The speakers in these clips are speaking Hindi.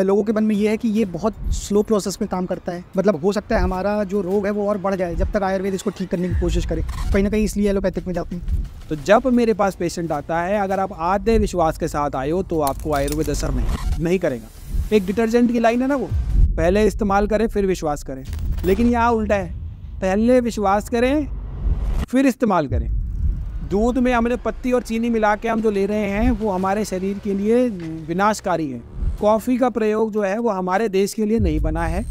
लोगों के मन में ये है कि ये बहुत स्लो प्रोसेस में काम करता है मतलब हो सकता है हमारा जो रोग है वो और बढ़ जाए जब तक आयुर्वेद इसको ठीक करने की कोशिश करे कहीं ना कहीं इसलिए एलोपैथिक में जाती हूँ तो जब मेरे पास पेशेंट आता है अगर आप आधे विश्वास के साथ आए हो तो आपको आयुर्वेद असर में नहीं करेगा एक डिटर्जेंट की लाइन है ना वो पहले इस्तेमाल करें फिर विश्वास करें लेकिन यहाँ उल्टा है पहले विश्वास करें फिर इस्तेमाल करें दूध में हमने पत्ती और चीनी मिला के हम जो ले रहे हैं वो हमारे शरीर के लिए विनाशकारी है कॉफ़ी का प्रयोग जो है वो हमारे देश के लिए नहीं बना है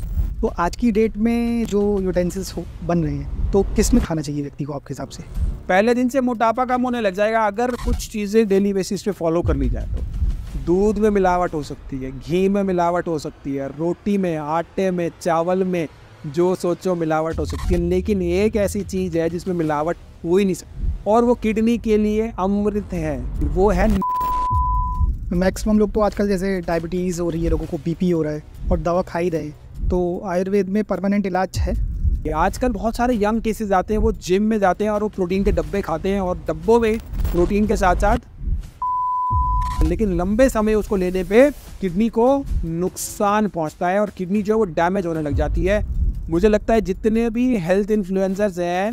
तो आज की डेट में जो यूटेंसिल्स हो बन रहे हैं तो किस में खाना चाहिए व्यक्ति को आपके हिसाब से पहले दिन से मोटापा कम होने लग जाएगा अगर कुछ चीज़ें डेली बेसिस पे फॉलो कर ली जाए तो दूध में मिलावट हो सकती है घी में मिलावट हो सकती है रोटी में आटे में चावल में जो सोचो मिलावट हो सकती है लेकिन एक ऐसी चीज़ है जिसमें मिलावट हो ही नहीं सकती और वो किडनी के लिए अमृत है वो है मैक्सिमम लोग तो आजकल जैसे डायबिटीज़ हो रही है लोगों को बीपी हो रहा है और दवा खा ही रहे हैं तो आयुर्वेद में परमानेंट इलाज है आजकल बहुत सारे यंग केसेस आते हैं वो जिम में जाते हैं और वो प्रोटीन के डब्बे खाते हैं और डब्बों में प्रोटीन के साथ साथ लेकिन लंबे समय उसको लेने पे किडनी को नुकसान पहुंचता है और किडनी जो है वो डैमेज होने लग जाती है मुझे लगता है जितने भी हेल्थ इन्फ्लुएंसर्स हैं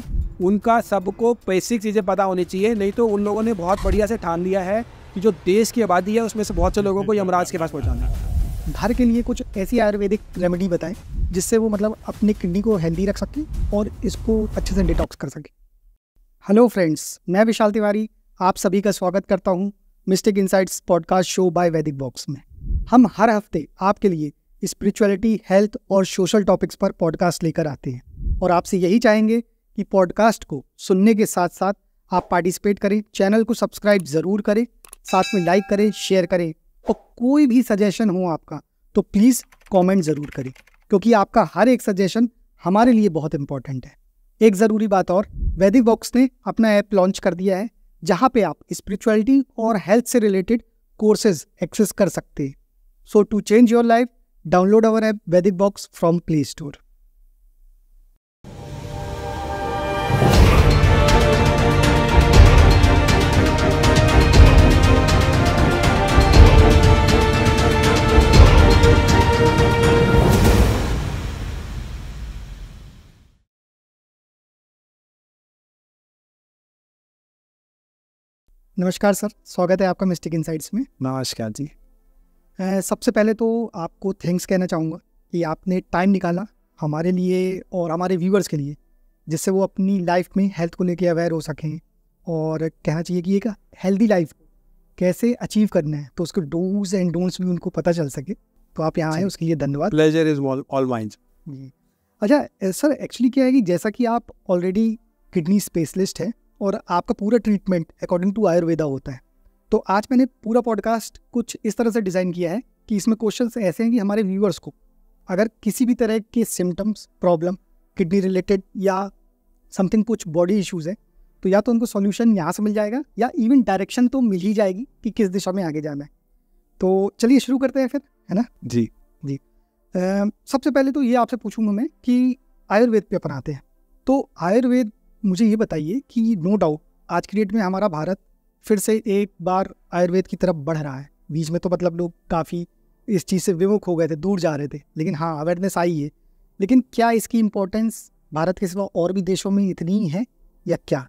उनका सबको बेसिक चीज़ें पता होनी चाहिए नहीं तो उन लोगों ने बहुत बढ़िया से ठान लिया है कि जो देश की आबादी है उसमें से बहुत से लोगों को यमराज के पास पहुँचाना है घर के लिए कुछ ऐसी आयुर्वेदिक रेमेडी बताएं जिससे वो मतलब अपनी किडनी को हेल्दी रख सके और इसको अच्छे से डिटॉक्स कर सके हेलो फ्रेंड्स मैं विशाल तिवारी आप सभी का स्वागत करता हूँ mystic insights podcast show by Vedic box में हम हर हफ्ते आपके लिए स्पिरिचुअलिटी हेल्थ और सोशल टॉपिक्स पर पॉडकास्ट लेकर आते हैं और आपसे यही चाहेंगे कि पॉडकास्ट को सुनने के साथ साथ आप पार्टिसिपेट करें चैनल को सब्सक्राइब ज़रूर करें साथ में लाइक करें शेयर करें और कोई भी सजेशन हो आपका तो प्लीज़ कमेंट ज़रूर करें क्योंकि आपका हर एक सजेशन हमारे लिए बहुत इंपॉर्टेंट है एक ज़रूरी बात और वैदिक बॉक्स ने अपना ऐप लॉन्च कर दिया है जहाँ पे आप स्पिरिचुअलिटी और हेल्थ से रिलेटेड कोर्सेज एक्सेस कर सकते हैं so to change your life download our app Vedic box from Play Store नमस्कार सर स्वागत है आपका मिस्टिक इनसाइट्स में नमस्कार जी सबसे पहले तो आपको थैंक्स कहना चाहूँगा कि आपने टाइम निकाला हमारे लिए और हमारे व्यूवर्स के लिए जिससे वो अपनी लाइफ में हेल्थ को लेकर अवेयर हो सकें और कहना चाहिए कि एक हेल्दी लाइफ कैसे अचीव करना है तो उसके डोज एंड डोंट्स भी उनको पता चल सके तो आप यहाँ आए उसके लिए धन्यवाद प्लेजर इज ऑल माइंड जी अच्छा सर एक्चुअली क्या है कि जैसा कि आप ऑलरेडी किडनी स्पेशलिस्ट हैं और आपका पूरा ट्रीटमेंट अकॉर्डिंग टू आयुर्वेदा होता है तो आज मैंने पूरा पॉडकास्ट कुछ इस तरह से डिज़ाइन किया है कि इसमें क्वेश्चन ऐसे हैं कि हमारे व्यूअर्स को अगर किसी भी तरह के सिम्टम्स प्रॉब्लम किडनी रिलेटेड या समथिंग कुछ बॉडी इश्यूज़ हैं तो या तो उनको सॉल्यूशन यहाँ से मिल जाएगा या इवन डायरेक्शन तो मिल ही जाएगी कि किस दिशा में आगे जाना है तो चलिए शुरू करते हैं फिर है ना जी जी आ, सबसे पहले तो ये आपसे पूछूंगा मैं कि आयुर्वेद पे अपन आते हैं तो आयुर्वेद मुझे ये बताइए कि नो डाउट आज की डेट में हमारा भारत फिर से एक बार आयुर्वेद की तरफ बढ़ रहा है बीच में तो मतलब लोग काफ़ी इस चीज़ से विमुख हो गए थे दूर जा रहे थे लेकिन हाँ अवेयरनेस आई है लेकिन क्या इसकी इम्पोर्टेंस भारत के सिवा और भी देशों में इतनी ही है या क्या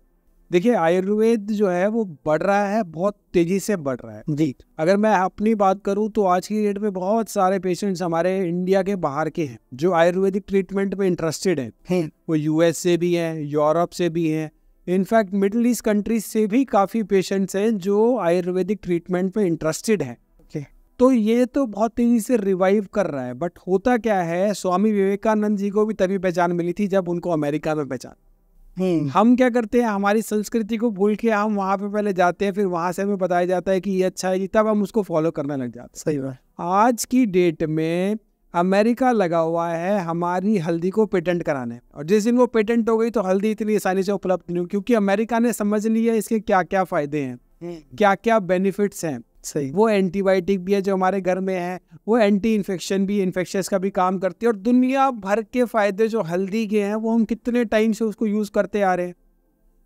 देखिए आयुर्वेद जो है वो बढ़ रहा है बहुत तेजी से बढ़ रहा है जी अगर मैं अपनी बात करूं तो आज की डेट में बहुत सारे पेशेंट्स हमारे इंडिया के बाहर के हैं जो आयुर्वेदिक ट्रीटमेंट में इंटरेस्टेड हैं है। वो यूएस से भी हैं यूरोप से भी हैं इनफैक्ट मिडल ईस्ट कंट्रीज से भी काफ़ी पेशेंट्स हैं जो आयुर्वेदिक ट्रीटमेंट में इंटरेस्टेड हैं तो ये तो बहुत तेजी से रिवाइव कर रहा है बट होता क्या है स्वामी विवेकानंद जी को भी तभी पहचान मिली थी जब उनको अमेरिका में पहचान हम्म। हम क्या करते हैं हमारी संस्कृति को भूल के हम वहाँ पे पहले जाते हैं फिर वहाँ से हमें बताया जाता है कि ये अच्छा है जी तब हम उसको फॉलो करने लग जाते हैं सही बात आज की डेट में अमेरिका लगा हुआ है हमारी हल्दी को पेटेंट कराने और जिस दिन वो पेटेंट हो गई तो हल्दी इतनी आसानी से उपलब्ध नहीं हुई क्योंकि अमेरिका ने समझ लिया इसके क्या क्या फ़ायदे हैं क्या क्या बेनिफिट्स हैं सही वो एंटीबायोटिक भी है जो हमारे घर में है वो एंटी इन्फेक्शन भी इन्फेक्शन का भी काम करती है और दुनिया भर के फ़ायदे जो हल्दी के हैं वो हम कितने टाइम से उसको यूज़ करते आ रहे हैं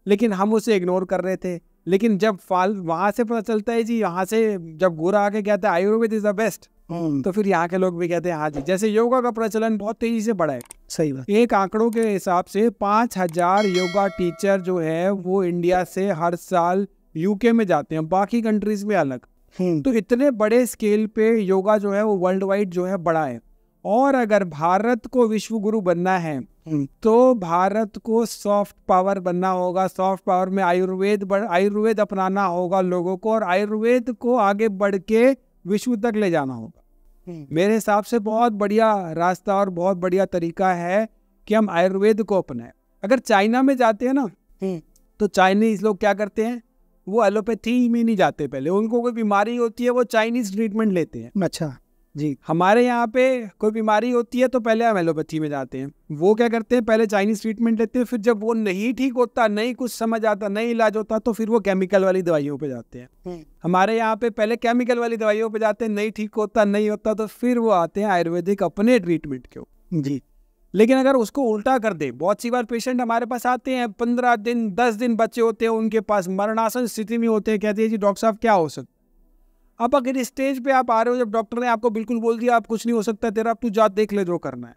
लेकिन हम उसे इग्नोर कर रहे थे लेकिन जब फाल वहाँ से पता चलता है जी यहाँ से जब गोरा आके कहते हैं Ayurveda is the best hmm. तो फिर यहाँ के लोग भी कहते हैं हाँ जी जैसे योगा का प्रचलन बहुत तेजी से बढ़ा है सही बात एक आंकड़ों के हिसाब से पाँच हजार योगा टीचर जो है वो इंडिया से हर साल यूके में जाते हैं बाकी कंट्रीज में अलग हम्म। तो इतने बड़े स्केल पे योगा जो है वो वर्ल्ड वाइड जो है बड़ा है और अगर भारत को विश्व गुरु बनना है हम्म। तो भारत को सॉफ्ट पावर बनना होगा सॉफ्ट पावर में आयुर्वेद आयुर्वेद अपनाना होगा लोगों को और आयुर्वेद को आगे बढ़ के विश्व तक ले जाना होगा हम्म। मेरे हिसाब से बहुत बढ़िया रास्ता और बहुत बढ़िया तरीका है कि हम आयुर्वेद को अपनाएं अगर चाइना में जाते हैं ना तो चाइनीज लोग क्या करते हैं वो एलोपैथी में नहीं जाते पहले उनको कोई बीमारी होती है वो चाइनीज ट्रीटमेंट लेते हैं अच्छा जी हमारे यहाँ पे कोई बीमारी होती है तो पहले हम एलोपैथी में जाते हैं वो क्या करते हैं पहले चाइनीज ट्रीटमेंट लेते हैं फिर जब वो नहीं ठीक होता नहीं कुछ समझ आता नहीं इलाज होता तो फिर वो केमिकल वाली दवाइयों पे जाते हैं हम्म। हमारे यहाँ पे पहले केमिकल वाली दवाइयों पे जाते हैं नहीं ठीक होता नहीं होता तो फिर वो आते हैं आयुर्वेदिक अपने ट्रीटमेंट के जी लेकिन अगर उसको उल्टा कर दे बहुत सी बार पेशेंट हमारे पास आते हैं पंद्रह दिन दस दिन बच्चे होते हैं उनके पास मरणासन स्थिति में होते हैं कहते हैं जी डॉक्टर साहब क्या हो सकता अब अगर स्टेज पे आप आ रहे हो जब डॉक्टर ने आपको बिल्कुल बोल दिया आप कुछ नहीं हो सकता तेरा आप तू जा देख ले जो करना है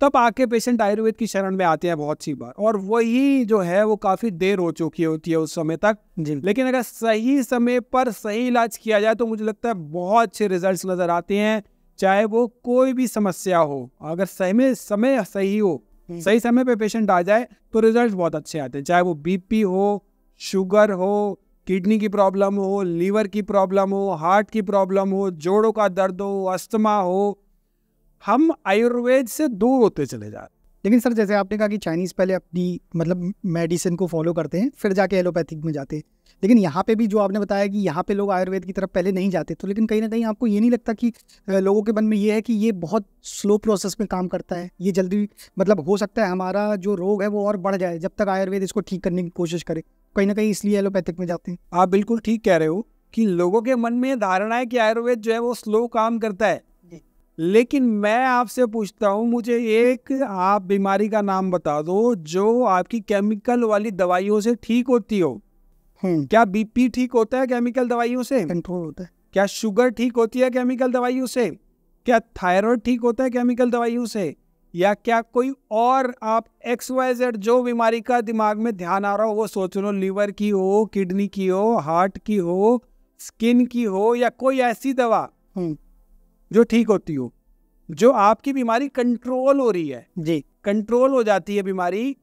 तब आके पेशेंट आयुर्वेद की शरण में आते हैं बहुत सी बार और वही जो है वो काफ़ी देर हो चुकी होती है उस समय तक जी लेकिन अगर सही समय पर सही इलाज किया जाए तो मुझे लगता है बहुत अच्छे रिजल्ट्स नज़र आते हैं चाहे वो कोई भी समस्या हो अगर सही में समय सही हो हम्म। सही समय पे पेशेंट आ जाए तो रिजल्ट बहुत अच्छे आते हैं चाहे वो बीपी हो शुगर हो किडनी की प्रॉब्लम हो लीवर की प्रॉब्लम हो हार्ट की प्रॉब्लम हो जोड़ों का दर्द हो अस्थमा हो हम आयुर्वेद से दूर होते चले जा रहे लेकिन सर जैसे आपने कहा कि चाइनीज़ पहले अपनी मतलब मेडिसिन को फॉलो करते हैं फिर जाके एलोपैथिक में जाते हैं लेकिन यहाँ पे भी जो आपने बताया कि यहाँ पे लोग आयुर्वेद की तरफ पहले नहीं जाते तो लेकिन कहीं ना कहीं आपको ये नहीं लगता कि लोगों के मन में ये है कि ये बहुत स्लो प्रोसेस में काम करता है ये जल्दी मतलब हो सकता है हमारा जो रोग है वो और बढ़ जाए जब तक आयुर्वेद इसको ठीक करने की कोशिश करे कहीं ना कहीं इसलिए एलोपैथिक में जाते हैं आप बिल्कुल ठीक कह रहे हो कि लोगों के मन में धारणा है कि आयुर्वेद जो है वो स्लो काम करता है लेकिन मैं आपसे पूछता हूँ मुझे एक आप बीमारी का नाम बता दो जो आपकी केमिकल वाली दवाइयों से ठीक होती हो हम्म। क्या बीपी ठीक होता है केमिकल दवाइयों से कंट्रोल होता है क्या शुगर ठीक होती है केमिकल दवाइयों से क्या थायराइड ठीक होता है केमिकल दवाइयों से या क्या कोई और आप एक्स वाई जेड जो बीमारी का दिमाग में ध्यान आ रहा हो वो सोच लो लीवर की हो किडनी की हो हार्ट की हो स्किन की हो या कोई ऐसी दवा हम्म। जो ठीक होती हो जो आपकी बीमारी कंट्रोल हो रही है जी कंट्रोल हो जाती है बीमारी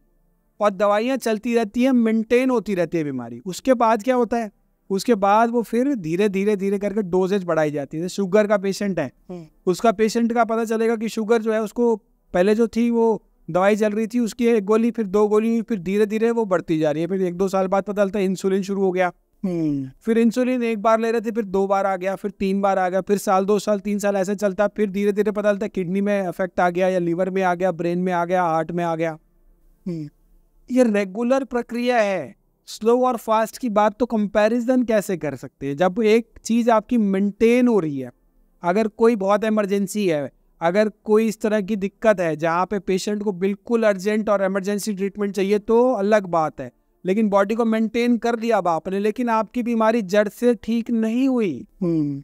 और दवाइयाँ चलती रहती हैं मेंटेन होती रहती है बीमारी उसके बाद क्या होता है उसके बाद वो फिर धीरे धीरे धीरे करके डोजेज बढ़ाई जाती है शुगर का पेशेंट है हम्म। उसका पेशेंट का पता चलेगा कि शुगर जो है उसको पहले जो थी वो दवाई चल रही थी उसकी एक गोली फिर दो गोली फिर धीरे धीरे वो बढ़ती जा रही है फिर एक दो साल बाद पता चलता है इंसुलिन शुरू हो गया हम्म। फिर इंसुलिन एक बार ले रहे थे फिर दो बार आ गया फिर तीन बार आ गया फिर साल दो साल तीन साल ऐसे चलता फिर धीरे धीरे पता चलता है किडनी में इफेक्ट आ गया या लीवर में आ गया ब्रेन में आ गया हार्ट में आ गया हम्म। ये रेगुलर प्रक्रिया है स्लो और फास्ट की बात तो कंपैरिजन कैसे कर सकते हैं जब एक चीज़ आपकी मेंटेन हो रही है अगर कोई बहुत इमरजेंसी है अगर कोई इस तरह की दिक्कत है जहाँ पे पेशेंट को बिल्कुल अर्जेंट और इमरजेंसी ट्रीटमेंट चाहिए तो अलग बात है लेकिन बॉडी को मेंटेन कर लिया अब आपने लेकिन आपकी बीमारी जड़ से ठीक नहीं हुई हम्म।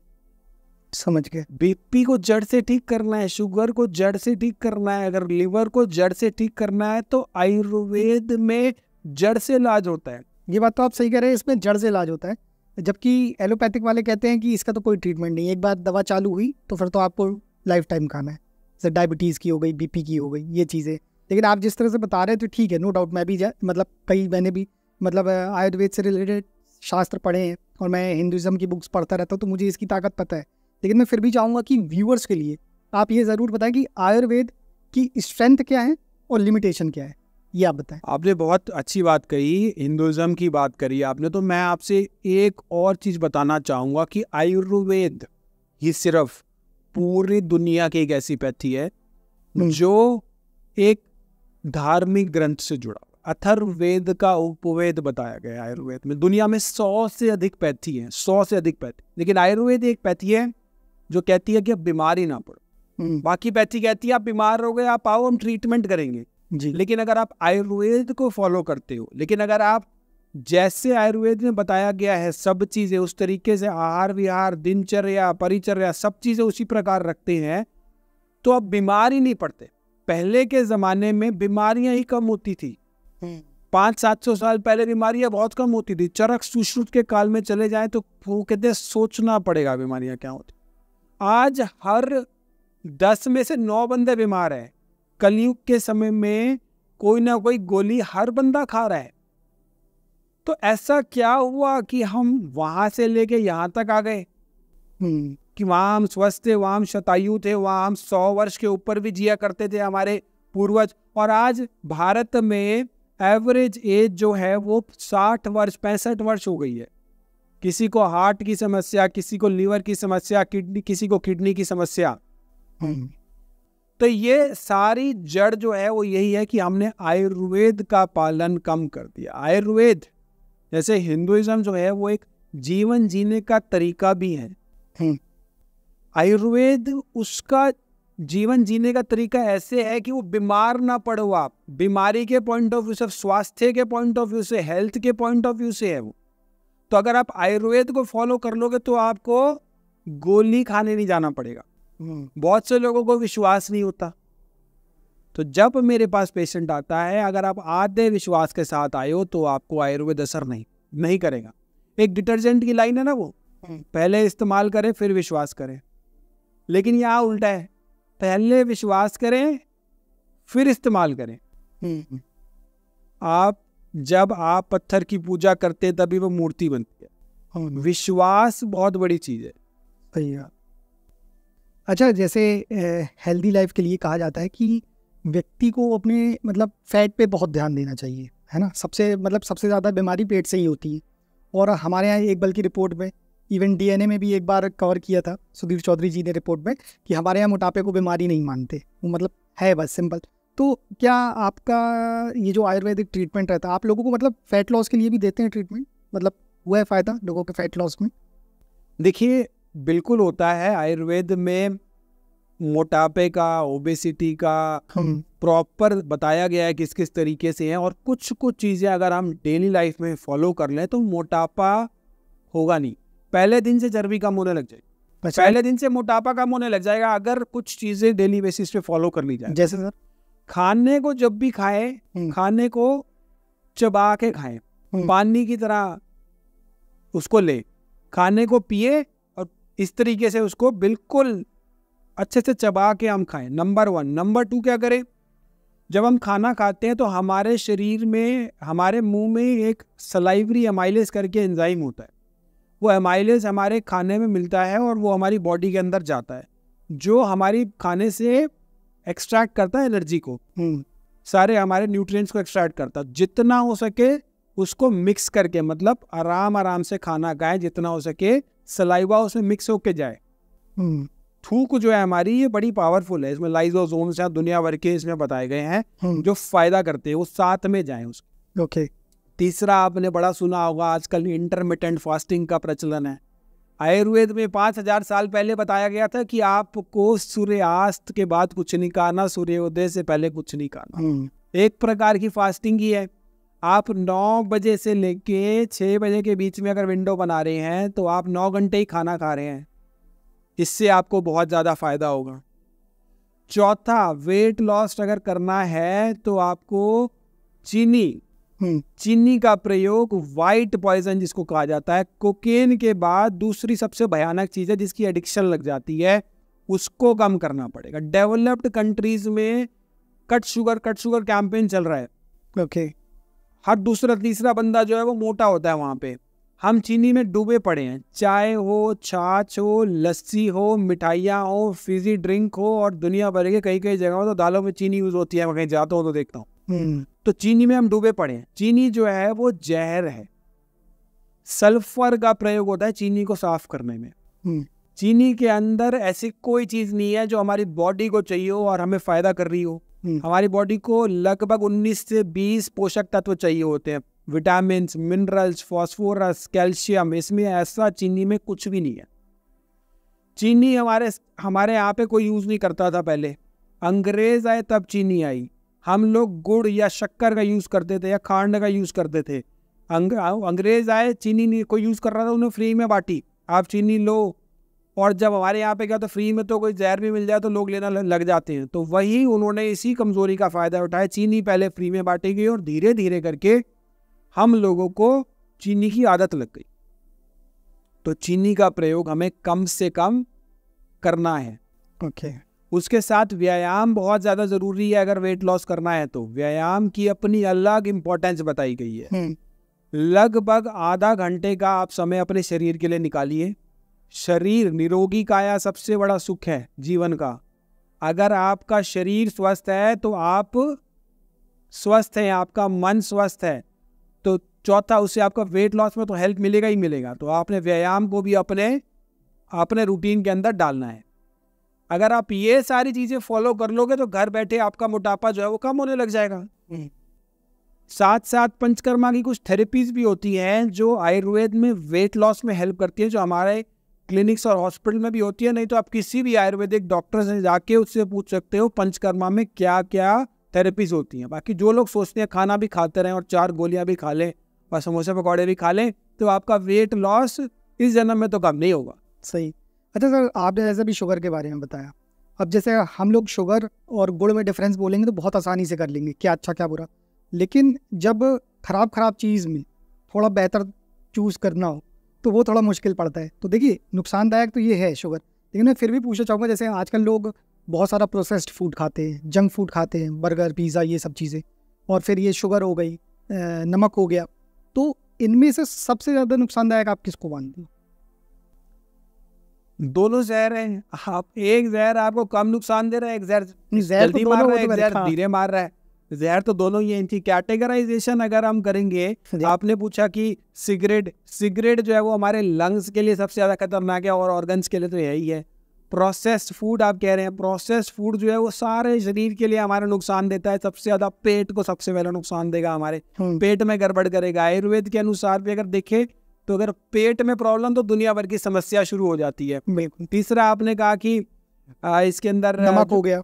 समझ गए बीपी को जड़ से ठीक करना है शुगर को जड़ से ठीक करना है अगर लीवर को जड़ से ठीक करना है तो आयुर्वेद में जड़ से इलाज होता है ये बात तो आप सही कह रहे हैं इसमें जड़ से इलाज होता है जबकि एलोपैथिक वाले कहते हैं कि इसका तो कोई ट्रीटमेंट नहीं है एक बार दवा चालू हुई तो फिर तो आपको लाइफ टाइम काम है जैसे डायबिटीज़ की हो गई बीपी की हो गई ये चीज़ें लेकिन आप जिस तरह से बता रहे हैं तो ठीक है नो डाउट मैं भी मतलब कई मैंने भी मतलब आयुर्वेद से रिलेटेड शास्त्र पढ़े हैं और मैं हिंदुज़म की बुक्स पढ़ता रहता हूँ तो मुझे इसकी ताकत पता है लेकिन मैं फिर भी चाहूँगा कि व्यूअर्स के लिए आप ये ज़रूर बताएं कि आयुर्वेद की स्ट्रेंथ क्या है और लिमिटेशन क्या है ये आप बताएं आपने बहुत अच्छी बात कही हिंदुज़म की बात करी आपने तो मैं आपसे एक और चीज़ बताना चाहूँगा कि आयुर्वेद ही सिर्फ पूरी दुनिया की एक ऐसी पैथी है हम्म। जो एक धार्मिक ग्रंथ से जुड़ा अथर्वेद का उपवेद बताया गया आयुर्वेद में दुनिया में सौ से अधिक पैथी हैं सौ से अधिक पैथी लेकिन आयुर्वेद एक पैथी है जो कहती है कि आप बीमार ही ना पड़ो हम्म। बाकी पैथी कहती है आप बीमार हो गए आप आओ हम ट्रीटमेंट करेंगे जी लेकिन अगर आप आयुर्वेद को फॉलो करते हो लेकिन अगर आप जैसे आयुर्वेद में बताया गया है सब चीज़ें उस तरीके से आहार विहार दिनचर्या परिचर्या सब चीज़ें उसी प्रकार रखते हैं तो आप बीमार ही नहीं पड़ते पहले के ज़माने में बीमारियां ही कम होती थी हम्म। पांच सात सौ साल पहले बीमारियां बहुत कम होती थी चरक सुश्रुत के काल में चले जाए तो वो कहते सोचना पड़ेगा बीमारियां क्या होती आज हर दस में से नौ बंदे बीमार हैं कलयुग के समय में कोई ना कोई गोली हर बंदा खा रहा है तो ऐसा क्या हुआ कि हम वहाँ से लेके यहाँ तक आ गए हम्म, कि वहाँ हम स्वस्थ थे वहाँ हम शतायु थे वहाँ हम सौ वर्ष के ऊपर भी जिया करते थे हमारे पूर्वज और आज भारत में एवरेज एज जो है वो साठ वर्ष पैंसठ वर्ष हो गई है किसी को हार्ट की समस्या किसी को लीवर की समस्या किडनी किसी को किडनी की समस्या हम्म। तो ये सारी जड़ जो है वो यही है कि हमने आयुर्वेद का पालन कम कर दिया आयुर्वेद जैसे हिंदुइज्म जो है वो एक जीवन जीने का तरीका भी है हम्म। आयुर्वेद उसका जीवन जीने का तरीका ऐसे है कि वो बीमार ना पड़ो आप बीमारी के पॉइंट ऑफ व्यू से स्वास्थ्य के पॉइंट ऑफ व्यू से हेल्थ के पॉइंट ऑफ व्यू से है वो तो अगर आप आयुर्वेद को फॉलो कर लोगे तो आपको गोली खाने नहीं जाना पड़ेगा हम्म। बहुत से लोगों को विश्वास नहीं होता तो जब मेरे पास पेशेंट आता है अगर आप आधे विश्वास के साथ आए हो तो आपको आयुर्वेद असर नहीं नहीं करेगा एक डिटर्जेंट की लाइन है ना वो हम्म। पहले इस्तेमाल करें फिर विश्वास करें लेकिन यहाँ उल्टा है पहले विश्वास करें फिर इस्तेमाल करें हम्म। आप जब आप पत्थर की पूजा करते हैं तभी वो मूर्ति बनती है हाँ, हाँ। विश्वास बहुत बड़ी चीज़ है भैया अच्छा जैसे हेल्दी लाइफ के लिए कहा जाता है कि व्यक्ति को अपने मतलब फैट पे बहुत ध्यान देना चाहिए है ना सबसे मतलब सबसे ज़्यादा बीमारी पेट से ही होती है और हमारे यहाँ एक बल्कि रिपोर्ट में इवन डीएनए में भी एक बार कवर किया था सुधीर चौधरी जी ने रिपोर्ट में कि हमारे यहाँ मोटापे को बीमारी नहीं मानते वो मतलब है बस सिंपल तो क्या आपका ये जो आयुर्वेदिक ट्रीटमेंट रहता है आप लोगों को मतलब फैट लॉस के लिए भी देते हैं ट्रीटमेंट मतलब हुआ है फ़ायदा लोगों के फैट लॉस में देखिए बिल्कुल होता है आयुर्वेद में मोटापे का ओबेसिटी का प्रॉपर हम्म। बताया गया है किस किस तरीके से हैं और कुछ कुछ चीज़ें अगर हम डेली लाइफ में फॉलो कर लें तो मोटापा होगा नहीं पहले दिन से चर्बी कम होने लग जाएगी अच्छा। पहले दिन से मोटापा कम होने लग जाएगा अगर कुछ चीज़ें डेली बेसिस पे फॉलो कर ली जाए जैसे सर खाने को जब भी खाए हम्म। खाने को चबा के खाए हम्म। पानी की तरह उसको ले खाने को पिए और इस तरीके से उसको बिल्कुल अच्छे से चबा के हम खाएं नंबर वन नंबर टू क्या करें जब हम खाना खाते हैं तो हमारे शरीर में हमारे मुंह में एक सलाइवरी एमाइलेस करके एंजाइम होता है वो एमाइलेस हमारे खाने में मिलता है और वो हमारी बॉडी के अंदर जाता है जो हमारी खाने से एक्सट्रैक्ट करता है एनर्जी को हम्म, सारे हमारे न्यूट्रिएंट्स को एक्सट्रैक्ट करता है जितना हो सके उसको मिक्स करके मतलब आराम आराम से खाना खाए जितना हो सके सलाइवा उसमें मिक्स होके जाए हम्म, थूक जो है हमारी ये बड़ी पावरफुल है इसमें लाइजोजोम्स हैं दुनिया भर के इसमें बताए गए हैं हम्म। जो फायदा करते हैं वो साथ में जाए उसके ओके okay. तीसरा आपने बड़ा सुना होगा आजकल इंटरमीडियंट फास्टिंग का प्रचलन है आयुर्वेद में पाँच हजार साल पहले बताया गया था कि आपको सूर्यास्त के बाद कुछ नहीं खाना सूर्योदय से पहले कुछ नहीं खाना हम्म। एक प्रकार की फास्टिंग ही है आप नौ बजे से लेके छः बजे के बीच में अगर विंडो बना रहे हैं तो आप नौ घंटे ही खाना खा रहे हैं इससे आपको बहुत ज़्यादा फ़ायदा होगा चौथा वेट लॉस अगर करना है तो आपको चीनी हम्म। चीनी का प्रयोग वाइट पॉइजन जिसको कहा जाता है कोकेन के बाद दूसरी सबसे भयानक चीज़ है जिसकी एडिक्शन लग जाती है उसको कम करना पड़ेगा डेवलप्ड कंट्रीज में cut sugar cut sugar campaign चल रहा है ओके okay. हर दूसरा तीसरा बंदा जो है वो मोटा होता है वहां पे हम चीनी में डूबे पड़े हैं चाय हो छाछ हो लस्सी हो मिठाइयाँ हो फिजी ड्रिंक हो और दुनिया भर के कई कई जगहों तो दालों में चीनी यूज़ होती है मैं कहीं जाता हूँ तो देखता हूँ हम्म। हम्म। तो चीनी में हम डूबे पड़े हैं चीनी जो है वो जहर है सल्फर का प्रयोग होता है चीनी को साफ करने में हम्म। चीनी के अंदर ऐसी कोई चीज नहीं है जो हमारी बॉडी को चाहिए हो और हमें फायदा कर रही हो हमारी बॉडी को लगभग 19 से 20 पोषक तत्व चाहिए होते हैं विटामिन मिनरल्स फॉस्फोरस कैल्शियम इसमें ऐसा चीनी में कुछ भी नहीं है चीनी हमारे हमारे यहाँ पे कोई यूज़ नहीं करता था पहले अंग्रेज आए तब चीनी आई हम लोग गुड़ या शक्कर का यूज़ करते थे या खांड का यूज़ करते थे अंग, अंग्रेज़ आए चीनी नहीं कोई यूज़ कर रहा था उन्हें फ्री में बाटी आप चीनी लो और जब हमारे यहाँ पे गया तो फ्री में तो कोई जहर भी मिल जाए तो लोग लेना लग जाते हैं तो वही उन्होंने इसी कमज़ोरी का फ़ायदा उठाया चीनी पहले फ्री में बांटी गई और धीरे धीरे करके हम लोगों को चीनी की आदत लग गई तो चीनी का प्रयोग हमें कम से कम करना है ओके okay. उसके साथ व्यायाम बहुत ज़्यादा ज़रूरी है अगर वेट लॉस करना है तो व्यायाम की अपनी अलग इम्पोर्टेंस बताई गई है हम्म। लगभग आधा घंटे का आप समय अपने शरीर के लिए निकालिए शरीर निरोगी काया सबसे बड़ा सुख है जीवन का अगर आपका शरीर स्वस्थ है तो आप स्वस्थ हैं आपका मन स्वस्थ है तो चौथा उससे आपका वेट लॉस में तो हेल्प मिलेगा ही मिलेगा तो आपने व्यायाम को भी अपने अपने रूटीन के अंदर डालना है अगर आप ये सारी चीज़ें फॉलो कर लोगे तो घर बैठे आपका मोटापा जो है वो कम होने लग जाएगा हम्म। साथ साथ पंचकर्मा की कुछ थेरेपीज भी होती हैं जो आयुर्वेद में वेट लॉस में हेल्प करती है जो हमारे क्लिनिक्स और हॉस्पिटल में भी होती है नहीं तो आप किसी भी आयुर्वेदिक डॉक्टर से जाके उससे पूछ सकते हो पंचकर्मा में क्या क्या थेरेपीज होती हैं बाकी जो लोग सोचते हैं खाना भी खाते रहें और चार गोलियां भी खा लें और समोसे पकौड़े भी खा लें तो आपका वेट लॉस इस जन्म में तो कम नहीं होगा सही अच्छा सर आपने जैसे भी शुगर के बारे में बताया अब जैसे हम लोग शुगर और गुड़ में डिफरेंस बोलेंगे तो बहुत आसानी से कर लेंगे क्या अच्छा क्या बुरा लेकिन जब ख़राब ख़राब चीज़ में थोड़ा बेहतर चूज़ करना हो तो वो थोड़ा मुश्किल पड़ता है तो देखिए नुकसानदायक तो ये है शुगर लेकिन मैं फिर भी पूछना चाहूँगा जैसे आजकल लोग बहुत सारा प्रोसेस्ड फूड खाते हैं जंक फूड खाते हैं बर्गर पिज़्ज़ा ये सब चीज़ें और फिर ये शुगर हो गई नमक हो गया तो इनमें से सबसे ज़्यादा नुकसानदायक आप किसको मानते हो दोनों जहर हैं आप एक जहर आपको कम नुकसान दे रहा है एक जहर जल्दी तो मार रहा है तो एक जहर धीरे मार रहा है जहर तो दोनों ये इनकी कैटेगराइजेशन अगर हम करेंगे आपने पूछा कि सिगरेट सिगरेट जो है वो हमारे लंग्स के लिए सबसे ज़्यादा खतरनाक है और ऑर्गन्स के लिए तो यही है प्रोसेस्ड फूड आप कह रहे हैं प्रोसेस्ड फूड जो है वो सारे शरीर के लिए हमारा नुकसान देता है सबसे ज़्यादा पेट को सबसे पहला नुकसान देगा हमारे हम्म। पेट में गड़बड़ करेगा आयुर्वेद के अनुसार भी अगर देखें तो अगर पेट में प्रॉब्लम तो दुनिया भर की समस्या शुरू हो जाती है तीसरा आपने कहा कि आ, इसके अंदर नमक हो गया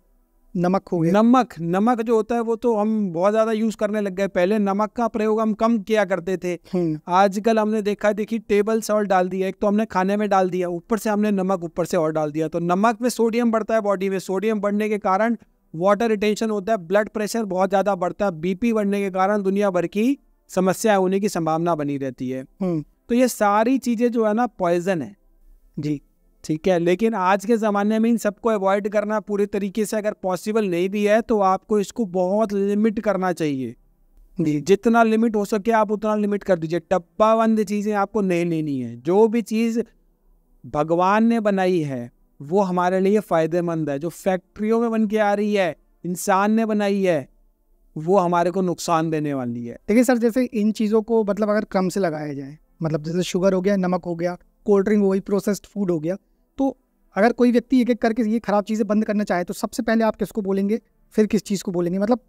नमक हो गया नमक नमक जो होता है वो तो हम बहुत ज्यादा यूज करने लग गए पहले नमक का प्रयोग हम कम किया करते थे हम्म। आजकल हमने देखा देखिए टेबल सॉल्ट डाल दिया एक तो हमने खाने में डाल दिया ऊपर से हमने नमक ऊपर से और डाल दिया तो नमक में सोडियम बढ़ता है बॉडी में सोडियम बढ़ने के कारण वाटर रिटेंशन होता है ब्लड प्रेशर बहुत ज्यादा बढ़ता है बीपी बढ़ने के कारण दुनिया भर की समस्या होने की संभावना बनी रहती है हम्म। तो ये सारी चीज़ें जो है ना पॉइजन है जी ठीक है लेकिन आज के ज़माने में इन सबको अवॉइड करना पूरे तरीके से अगर पॉसिबल नहीं भी है तो आपको इसको बहुत लिमिट करना चाहिए जी जितना लिमिट हो सके आप उतना लिमिट कर दीजिए टप्पाबंद चीज़ें आपको नहीं लेनी है जो भी चीज़ भगवान ने बनाई है वो हमारे लिए फ़ायदेमंद है जो फैक्ट्रियों में बन के आ रही है इंसान ने बनाई है वो हमारे को नुकसान देने वाली है देखिए सर जैसे इन चीज़ों को मतलब अगर कम से लगाया जाए मतलब जैसे शुगर हो गया नमक हो गया कोल्ड ड्रिंक हो गई प्रोसेस्ड फूड हो गया तो अगर कोई व्यक्ति एक एक करके ये ख़राब चीज़ें बंद करना चाहे तो सबसे पहले आप किसको बोलेंगे फिर किस चीज़ को बोलेंगे मतलब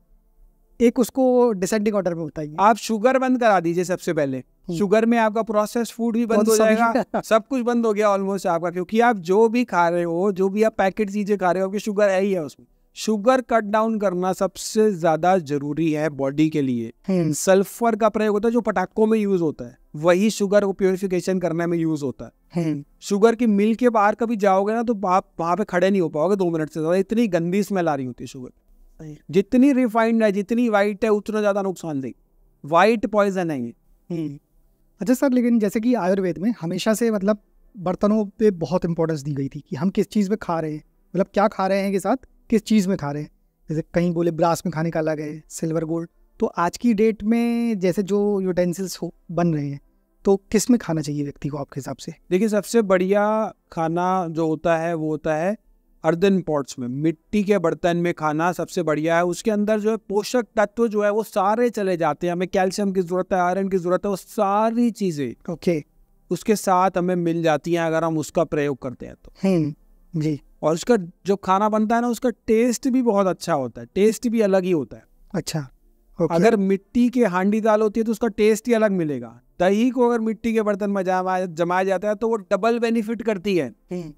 एक उसको डिसेंडिंग ऑर्डर में बताइए आप शुगर बंद करा दीजिए सबसे पहले शुगर हम्म। में आपका प्रोसेस फूड भी बंद हो जाएगा सब कुछ बंद हो गया ऑलमोस्ट आपका क्योंकि आप जो भी खा रहे हो जो भी आप पैकेट चीजें खा रहे हो आपकी शुगर है ही है उसमें शुगर कट डाउन करना सबसे ज्यादा जरूरी है बॉडी के लिए हम्म। सल्फर का प्रयोग होता है जो पटाखों में यूज होता है वही शुगर को प्योरिफिकेशन करने में यूज होता है हम्म। हम्म। शुगर की मिल के बाहर कभी जाओगे ना तो आप वहां पे खड़े नहीं हो पाओगे दो मिनट से ज्यादा इतनी गंदी स्मेल आ रही होती है शुगर जितनी रिफाइंड है जितनी वाइट है उतना ज्यादा नुकसान दे वाइट पॉइजन है ये अच्छा सर लेकिन जैसे कि आयुर्वेद में हमेशा से मतलब बर्तनों पे बहुत इंपॉर्टेंस दी गई थी कि हम किस चीज़ पे खा रहे हैं मतलब क्या खा रहे हैं के साथ किस चीज़ में खा रहे हैं जैसे कहीं बोले ब्रास में खाने का अलग है सिल्वर गोल्ड तो आज की डेट में जैसे जो यूटेंसिल्स हो बन रहे हैं तो किस में खाना चाहिए व्यक्ति को आपके हिसाब से देखिए सबसे बढ़िया खाना जो होता है वो होता है अर्दन पॉट्स में मिट्टी के बर्तन में खाना सबसे बढ़िया है उसके अंदर जो है पोषक तत्व जो है वो सारे चले जाते हैं हमें कैल्शियम की जरूरत है आयरन की जरूरत है वो सारी चीजें ओके okay. उसके साथ हमें मिल जाती हैं अगर हम उसका प्रयोग करते हैं तो जी और उसका जो खाना बनता है ना उसका टेस्ट भी बहुत अच्छा होता है टेस्ट भी अलग ही होता है अच्छा okay. अगर मिट्टी के हांडी दाल होती है तो उसका टेस्ट ही अलग मिलेगा दही को अगर मिट्टी के बर्तन में जमा जमाया जाता है तो वो डबल बेनिफिट करती है हम्म,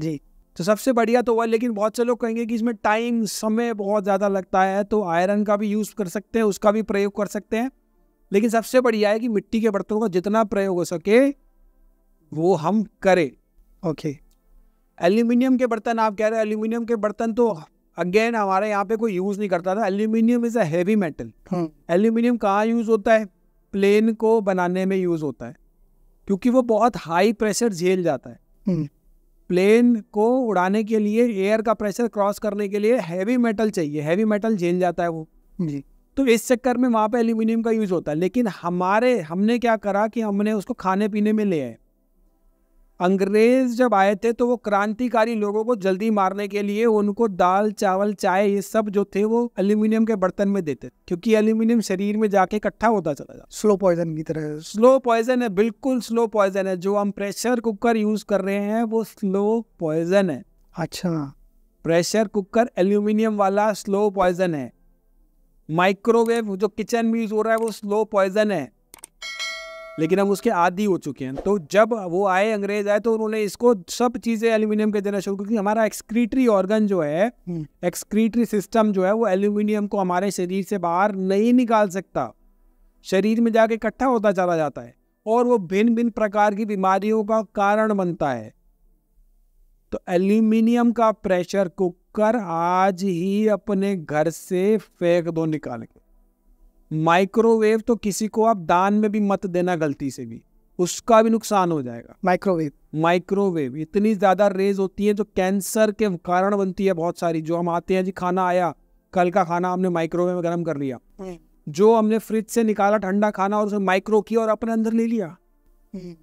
जी तो सबसे बढ़िया तो वह लेकिन बहुत से लोग कहेंगे कि इसमें टाइम समय बहुत ज़्यादा लगता है तो आयरन का भी यूज़ कर सकते हैं उसका भी प्रयोग कर सकते हैं लेकिन सबसे बढ़िया है कि मिट्टी के बर्तनों का जितना प्रयोग हो सके वो हम करें ओके okay. एल्यूमिनियम के बर्तन आप कह रहे हैं एल्यूमिनियम के बर्तन तो अगेन हमारे यहाँ पे कोई यूज़ नहीं करता था aluminium is a heavy metal aluminium कहाँ यूज़ होता है प्लेन को बनाने में यूज़ होता है क्योंकि वो बहुत हाई प्रेशर झेल जाता है प्लेन हाँ। को उड़ाने के लिए एयर का प्रेशर क्रॉस करने के लिए हैवी मेटल चाहिए हैवी मेटल झेल जाता है वो जी तो इस चक्कर में वहाँ पे एल्यूमिनियम का यूज़ होता है लेकिन हमारे हमने क्या करा कि हमने उसको खाने पीने में ले आए अंग्रेज जब आए थे तो वो क्रांतिकारी लोगों को जल्दी मारने के लिए उनको दाल चावल चाय ये सब जो थे वो एल्यूमिनियम के बर्तन में देते थे क्योंकि एल्यूमिनियम शरीर में जाके इकट्ठा होता चला जाता स्लो पॉइजन की तरह स्लो पॉइजन है बिल्कुल स्लो पॉइजन है जो हम प्रेशर कुकर यूज कर रहे हैं वो स्लो पॉइजन है अच्छा प्रेशर कुकर एल्यूमिनियम वाला स्लो पॉइजन है माइक्रोवेव जो किचन में यूज हो रहा है वो स्लो पॉइजन है लेकिन हम उसके आदि हो चुके हैं तो जब वो आए अंग्रेज आए तो उन्होंने इसको सब चीज़ें एल्यूमिनियम के देना शुरू क्योंकि हमारा एक्सक्रीटरी ऑर्गन जो है एक्सक्रीटरी सिस्टम हम्म। जो है वो एल्यूमिनियम को हमारे शरीर से बाहर नहीं निकाल सकता शरीर में जाके इकट्ठा होता चला जाता है और वो भिन्न भिन्न प्रकार की बीमारियों का कारण बनता है तो एल्यूमिनियम का प्रेशर कुकर आज ही अपने घर से फेंक दो निकाल के माइक्रोवेव तो किसी को आप दान में भी मत देना गलती से भी उसका भी नुकसान हो जाएगा माइक्रोवेव माइक्रोवेव इतनी ज़्यादा रेज होती है जो कैंसर के कारण बनती है बहुत सारी जो हम आते हैं जी खाना आया कल का खाना हमने माइक्रोवेव में गर्म कर लिया हम्म। जो हमने फ्रिज से निकाला ठंडा खाना और उसे माइक्रो किया और अपने अंदर ले लिया हम्म।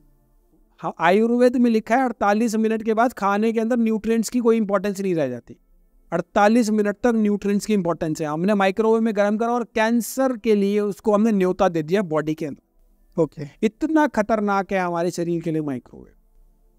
हाँ आयुर्वेद में लिखा है अड़तालीस मिनट के बाद खाने के अंदर न्यूट्रिएंट्स की कोई इंपॉर्टेंस नहीं रह जाती 48 मिनट तक न्यूट्रिएंट्स की इंपॉर्टेंस है हमने माइक्रोवेव में गर्म करा और कैंसर के लिए उसको हमने न्योता दे दिया बॉडी के अंदर ओके इतना खतरनाक है हमारे शरीर के लिए माइक्रोवेव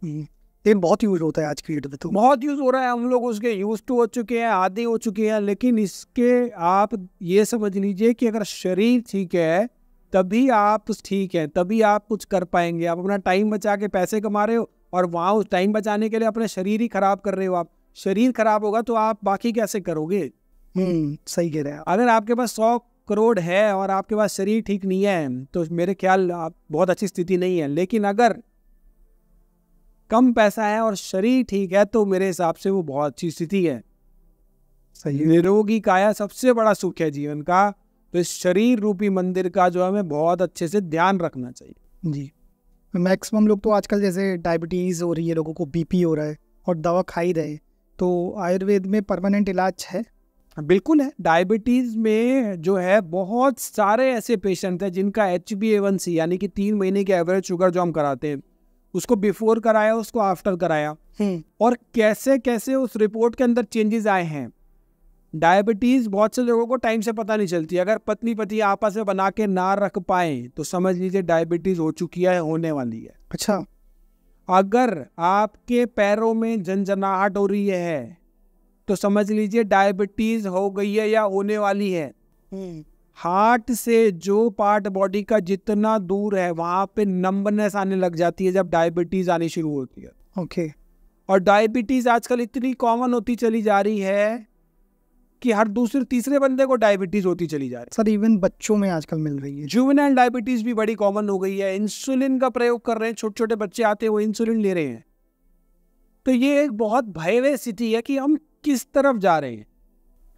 हम्म। लेकिन बहुत यूज होता है आज की डेट में तो बहुत यूज हो रहा है हम लोग उसके यूज टू हो चुके हैं आदि हो चुके हैं लेकिन इसके आप ये समझ लीजिए कि अगर शरीर ठीक है तभी आप ठीक है तभी आप कुछ कर पाएंगे आप अपना टाइम बचा के पैसे कमा रहे हो और वहाँ उस टाइम बचाने के लिए अपना शरीर ही खराब कर रहे हो आप शरीर खराब होगा तो आप बाकी कैसे करोगे हम्म, हम्म। सही कह रहे हैं अगर आपके पास सौ करोड़ है और आपके पास शरीर ठीक नहीं है तो मेरे ख्याल आप बहुत अच्छी स्थिति नहीं है लेकिन अगर कम पैसा है और शरीर ठीक है तो मेरे हिसाब से वो बहुत अच्छी स्थिति है सही निरोगी काया सबसे बड़ा सुख है जीवन का तो इस शरीर रूपी मंदिर का जो हमें बहुत अच्छे से ध्यान रखना चाहिए जी मैक्सिमम लोग तो आजकल जैसे डायबिटीज़ हो रही है लोगों को बीपी हो रहा है और दवा खा ही रहे तो आयुर्वेद में परमानेंट इलाज है बिल्कुल है डायबिटीज़ में जो है बहुत सारे ऐसे पेशेंट हैं जिनका H B A one C यानी कि तीन महीने की एवरेज शुगर जो हम कराते हैं उसको बिफोर कराया उसको आफ्टर कराया हम्म। और कैसे कैसे उस रिपोर्ट के अंदर चेंजेस आए हैं डायबिटीज़ बहुत से लोगों को टाइम से पता नहीं चलती अगर पत्नी पति आपस में बना के ना रख पाए तो समझ लीजिए डायबिटीज़ हो चुकी है होने वाली है अच्छा अगर आपके पैरों में जनजनाहट हो रही है तो समझ लीजिए डायबिटीज हो गई है या होने वाली है हम्म। हार्ट से जो पार्ट बॉडी का जितना दूर है वहाँ पे नम्बनेस आने लग जाती है जब डायबिटीज आनी शुरू होती है ओके okay. और डायबिटीज आजकल इतनी कॉमन होती चली जा रही है कि हर दूसरे तीसरे बंदे को डायबिटीज होती चली जा रही है सर इवन बच्चों में आजकल मिल रही है जुवेनाइल डायबिटीज भी बड़ी कॉमन हो गई है इंसुलिन का प्रयोग कर रहे हैं छोटे छोटे बच्चे आते हैं वो इंसुलिन ले रहे हैं तो ये एक बहुत भयवे स्थिति है कि हम किस तरफ जा रहे हैं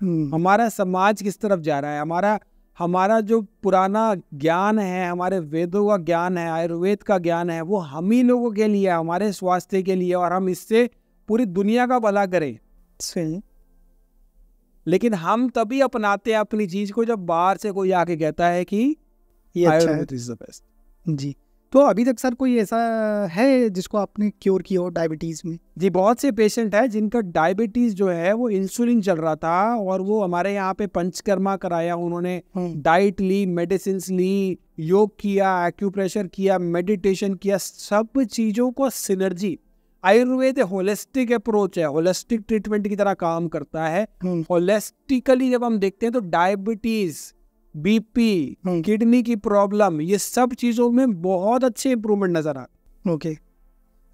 हम्म। हमारा समाज किस तरफ जा रहा है हमारा हमारा जो पुराना ज्ञान है हमारे वेदों का ज्ञान है आयुर्वेद का ज्ञान है वो हम ही लोगों के लिए हमारे स्वास्थ्य के लिए और हम इससे पूरी दुनिया का भला करें लेकिन हम तभी अपनाते हैं अपनी चीज को जब बाहर से कोई आके कहता है कि ये अच्छा है जी तो अभी तक सर कोई ऐसा है जिसको आपने क्योर किया हो डायबिटीज़ में जी बहुत से पेशेंट है जिनका डायबिटीज़ जो है वो इंसुलिन चल रहा था और वो हमारे यहाँ पे पंचकर्मा कराया उन्होंने डाइट हम्म। ली मेडिसिन ली योग किया एक्यूप्रेशर किया मेडिटेशन किया सब चीज़ों को सिनर्जी आयुर्वेद होलिस्टिक अप्रोच है होलिस्टिक ट्रीटमेंट की तरह काम करता है होलिस्टिकली हम्म। जब हम देखते हैं तो डायबिटीज बीपी किडनी की प्रॉब्लम ये सब चीजों में बहुत अच्छे इंप्रूवमेंट नजर आ ओके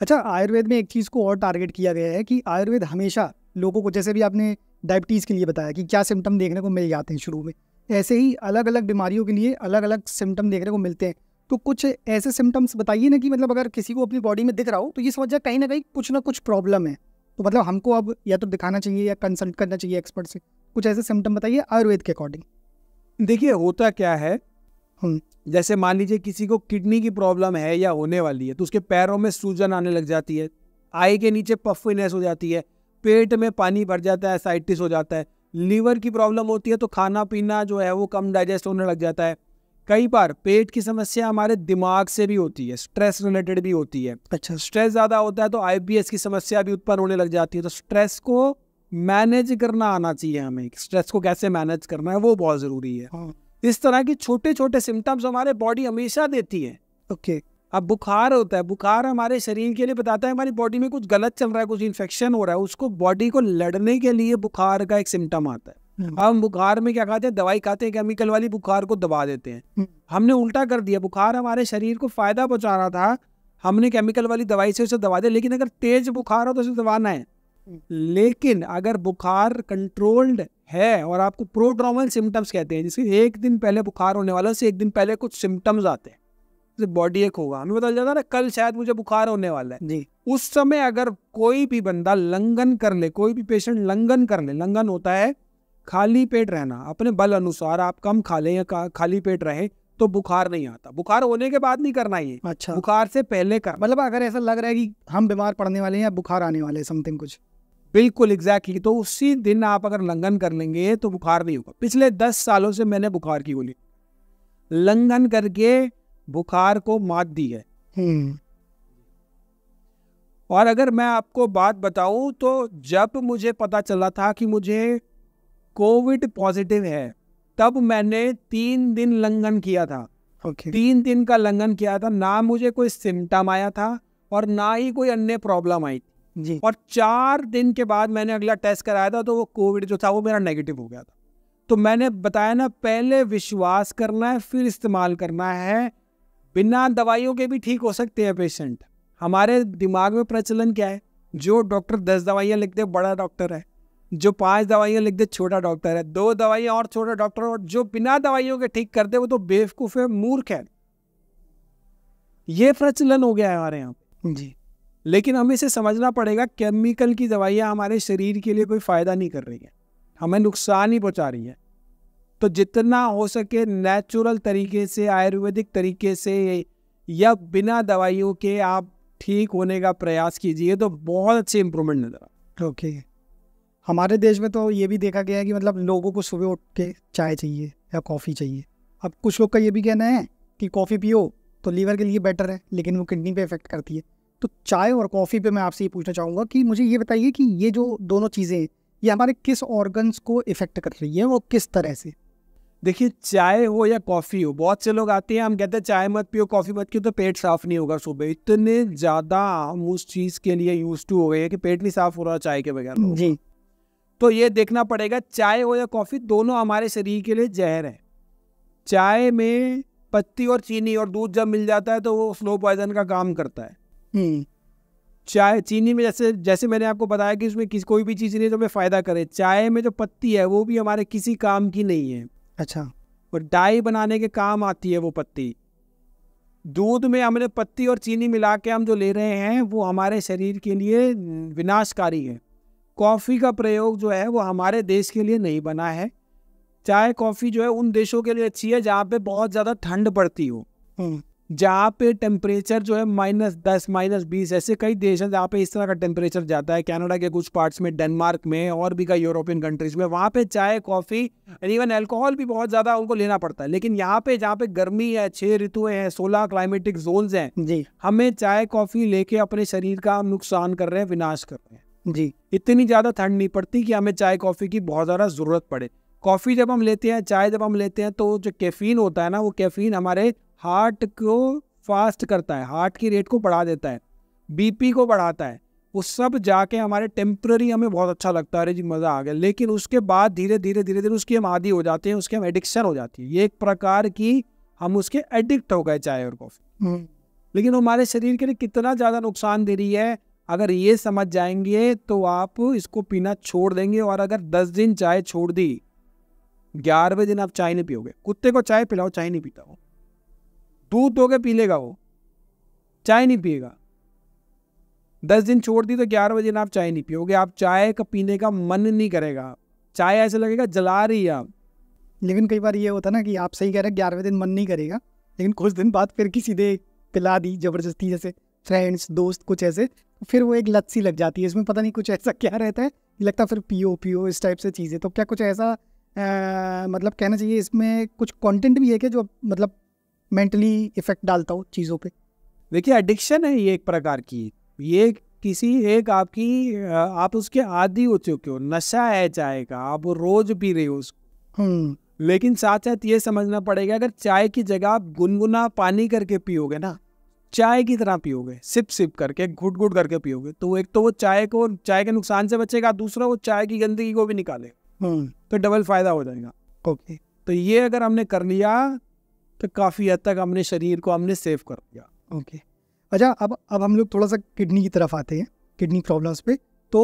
अच्छा आयुर्वेद में एक चीज़ को और टारगेट किया गया है कि आयुर्वेद हमेशा लोगों को जैसे भी आपने डायबिटीज़ के लिए बताया कि क्या सिम्टम देखने को मिल जाते हैं शुरू में ऐसे ही अलग अलग बीमारियों के लिए अलग अलग सिम्टम देखने को मिलते हैं तो कुछ ऐसे सिम्टम्स बताइए ना कि मतलब अगर किसी को अपनी बॉडी में दिख रहा हो तो ये समझ जाए कहीं ना कहीं कुछ ना कुछ प्रॉब्लम है तो मतलब हमको अब या तो दिखाना चाहिए या कंसल्ट करना चाहिए एक्सपर्ट से कुछ ऐसे सिम्टम बताइए आयुर्वेद के अकॉर्डिंग देखिए होता क्या है हम्म। जैसे मान लीजिए किसी को किडनी की प्रॉब्लम है या होने वाली है तो उसके पैरों में सूजन आने लग जाती है आई के नीचे पफिनेस हो जाती है पेट में पानी भर जाता है साइटिस हो जाता है लीवर की प्रॉब्लम होती है तो खाना पीना जो है वो कम डाइजेस्ट होने लग जाता है कई बार पेट की समस्या हमारे दिमाग से भी होती है स्ट्रेस रिलेटेड भी होती है अच्छा स्ट्रेस ज़्यादा होता है तो आईबीएस की समस्या भी उत्पन्न होने लग जाती है तो स्ट्रेस को मैनेज करना आना चाहिए हमें स्ट्रेस को कैसे मैनेज करना है वो बहुत ज़रूरी है हाँ। इस तरह की छोटे छोटे सिम्टम्स हमारे बॉडी हमेशा देती है ओके अब बुखार होता है बुखार हमारे शरीर के लिए बताता है हमारी बॉडी में कुछ गलत चल रहा है कुछ इन्फेक्शन हो रहा है उसको बॉडी को लड़ने के लिए बुखार का एक सिम्टम आता है हम्म। हम बुखार में क्या खाते हैं दवाई खाते हैं केमिकल वाली बुखार को दबा देते हैं हम्म। हमने उल्टा कर दिया बुखार हमारे शरीर को फायदा पहुंचा रहा था हमने केमिकल वाली दवाई से उसे दबा दिया लेकिन अगर तेज बुखार हो तो उसे दबाना है हम्म। लेकिन अगर बुखार कंट्रोल्ड है और आपको प्रोड्रामल सिम्टम्स कहते हैं जिसके एक दिन पहले बुखार होने वाला से एक दिन पहले कुछ सिम्टम्स आते हैं जैसे बॉडी एक होगा हमें बता जाता ना कल शायद मुझे बुखार होने वाला है जी उस समय अगर कोई भी बंदा लंगन कर ले कोई भी पेशेंट लंगन कर ले लंगन होता है खाली पेट रहना अपने बल अनुसार आप कम खा लें या खाली पेट रहें तो बुखार नहीं आता बुखार होने के बाद नहीं करना ये अच्छा बुखार से पहले कर मतलब अगर ऐसा लग रहा है कि हम बीमार पड़ने वाले हैं या बुखार आने वाले हैं समथिंग कुछ बिल्कुल एग्जैक्टली exactly. तो उसी दिन आप अगर लंघन कर लेंगे तो बुखार नहीं होगा पिछले दस सालों से मैंने बुखार की गोली लंघन करके बुखार को मात दी है हम्म। और अगर मैं आपको बात बताऊं तो जब मुझे पता चला था कि मुझे कोविड पॉजिटिव है तब मैंने तीन दिन लंघन किया था okay. तीन दिन का लंघन किया था ना मुझे कोई सिम्टम आया था और ना ही कोई अन्य प्रॉब्लम आई थी जी और चार दिन के बाद मैंने अगला टेस्ट कराया था तो वो कोविड जो था वो मेरा नेगेटिव हो गया था तो मैंने बताया ना पहले विश्वास करना है फिर इस्तेमाल करना है बिना दवाइयों के भी ठीक हो सकते हैं पेशेंट हमारे दिमाग में प्रचलन क्या है जो डॉक्टर दस दवाइयाँ लिखते बड़ा डॉक्टर है जो पांच दवाइयाँ लिख दे छोटा डॉक्टर है दो दवाइयाँ और छोटा डॉक्टर और जो बिना दवाइयों के ठीक कर दे वो तो बेवकूफ़ है मूर्ख है ये प्रचलन हो गया है हमारे यहाँ जी लेकिन हमें इसे समझना पड़ेगा केमिकल की दवाइयाँ हमारे शरीर के लिए कोई फ़ायदा नहीं कर रही है हमें नुकसान ही पहुँचा रही है तो जितना हो सके नेचुरल तरीके से आयुर्वेदिक तरीके से या बिना दवाइयों के आप ठीक होने का प्रयास कीजिए तो बहुत अच्छी इम्प्रूवमेंट नज़र ओके okay. हमारे देश में तो ये भी देखा गया है कि मतलब लोगों को सुबह उठ के चाय चाहिए या कॉफ़ी चाहिए अब कुछ लोग का ये भी कहना है कि कॉफ़ी पियो तो लीवर के लिए बेटर है लेकिन वो किडनी पे इफेक्ट करती है तो चाय और कॉफ़ी पे मैं आपसे ये पूछना चाहूँगा कि मुझे ये बताइए कि ये जो दोनों चीज़ें हैं ये हमारे किस ऑर्गन्स को इफ़ेक्ट कर रही है और किस तरह से देखिए चाय हो या कॉफ़ी हो बहुत से लोग आते हैं हम कहते हैं चाय मत पियो कॉफ़ी मत पियो तो पेट साफ़ नहीं होगा सुबह इतने ज़्यादा हम उस चीज़ के लिए यूज टू हो गए हैं कि पेट नहीं साफ़ हो रहा चाय के बगैर जी तो ये देखना पड़ेगा चाय हो या कॉफ़ी दोनों हमारे शरीर के लिए जहर है चाय में पत्ती और चीनी और दूध जब मिल जाता है तो वो स्लो पॉइजन का काम करता है हम्म। चाय चीनी में जैसे जैसे मैंने आपको बताया कि उसमें किस कोई भी चीज़ नहीं तो हमें फ़ायदा करे चाय में जो पत्ती है वो भी हमारे किसी काम की नहीं है अच्छा और डाई बनाने के काम आती है वो पत्ती दूध में हमने पत्ती और चीनी मिला के हम जो ले रहे हैं वो हमारे शरीर के लिए विनाशकारी है कॉफ़ी का प्रयोग जो है वो हमारे देश के लिए नहीं बना है चाय कॉफ़ी जो है उन देशों के लिए अच्छी है जहाँ पे बहुत ज़्यादा ठंड पड़ती हो हम्म। जहाँ पे टेम्परेचर जो है माइनस दस माइनस बीस ऐसे कई देश हैं जहाँ पे इस तरह का टेम्परेचर जाता है कनाडा के कुछ पार्ट्स में डेनमार्क में और भी कई यूरोपियन कंट्रीज में वहाँ पे चाय कॉफ़ी इवन एल्कोहल भी बहुत ज़्यादा उनको लेना पड़ता है लेकिन यहाँ पे जहाँ पे गर्मी है छः ऋतु हैं सोलह क्लाइमेटिक जोन्स हैं जी हमें चाय कॉफ़ी लेके अपने शरीर का नुकसान कर रहे हैं विनाश कर रहे हैं जी इतनी ज़्यादा ठंड नहीं पड़ती कि हमें चाय कॉफ़ी की बहुत ज़्यादा ज़रूरत पड़े कॉफ़ी जब हम लेते हैं चाय जब हम लेते हैं तो जो कैफ़ीन होता है ना वो कैफ़ीन हमारे हार्ट को फास्ट करता है हार्ट की रेट को बढ़ा देता है बीपी को बढ़ाता है वो सब जाके हमारे टेम्प्ररी हमें बहुत अच्छा लगता है अरे जी मज़ा आ गया लेकिन उसके बाद धीरे धीरे धीरे धीरे उसकी हम आदि हो जाते हैं उसके हम एडिक्शन हो जाती है ये एक प्रकार की हम उसके एडिक्ट हो गए चाय और कॉफ़ी हम्म। लेकिन हमारे शरीर के लिए कितना ज़्यादा नुकसान दे रही है अगर ये समझ जाएंगे तो आप इसको पीना छोड़ देंगे और अगर दस दिन चाय छोड़ दी ग्यारहवें दिन आप चाय नहीं पियोगे कुत्ते को चाय पिलाओ चाय नहीं पीता वो दूध दोगे पी लेगा वो चाय नहीं पिएगा दस दिन छोड़ दी तो ग्यारह बजे आप चाय नहीं पियोगे आप चाय का पीने का मन नहीं करेगा चाय ऐसे लगेगा जला रही है आप लेकिन कई बार ये होता ना कि आप सही कह रहे हैं ग्यारहवें दिन मन नहीं करेगा लेकिन कुछ दिन बाद फिर किसी दे पिला दी जबरदस्ती जैसे फ्रेंड्स दोस्त कुछ ऐसे फिर वो एक लत सी लग जाती है इसमें पता नहीं कुछ ऐसा क्या रहता है लगता फिर पीओ पीओ इस टाइप से चीज़ें तो क्या कुछ ऐसा आ, मतलब कहना चाहिए इसमें कुछ कंटेंट भी है क्या जो मतलब मेंटली इफेक्ट डालता हो चीज़ों पे देखिए एडिक्शन है ये एक प्रकार की ये किसी एक आपकी आप उसके आदि हो चुके हो नशा है चाय का आप रोज पी रहे हो उसको हम्म। लेकिन साथ साथ ये समझना पड़ेगा अगर चाय की जगह आप गुनगुना पानी करके पियोगे ना चाय की तरह पियोगे सिप सिप करके घुट घुट करके पियोगे तो एक तो वो चाय को चाय के नुकसान से बचेगा दूसरा वो चाय की गंदगी को भी निकालेगा हम्म। तो डबल फायदा हो जाएगा ओके तो ये अगर हमने कर लिया तो काफ़ी हद तक हमने शरीर को हमने सेव कर दिया ओके अच्छा अब अब हम लोग थोड़ा सा किडनी की तरफ आते हैं किडनी प्रॉब्लम्स पे तो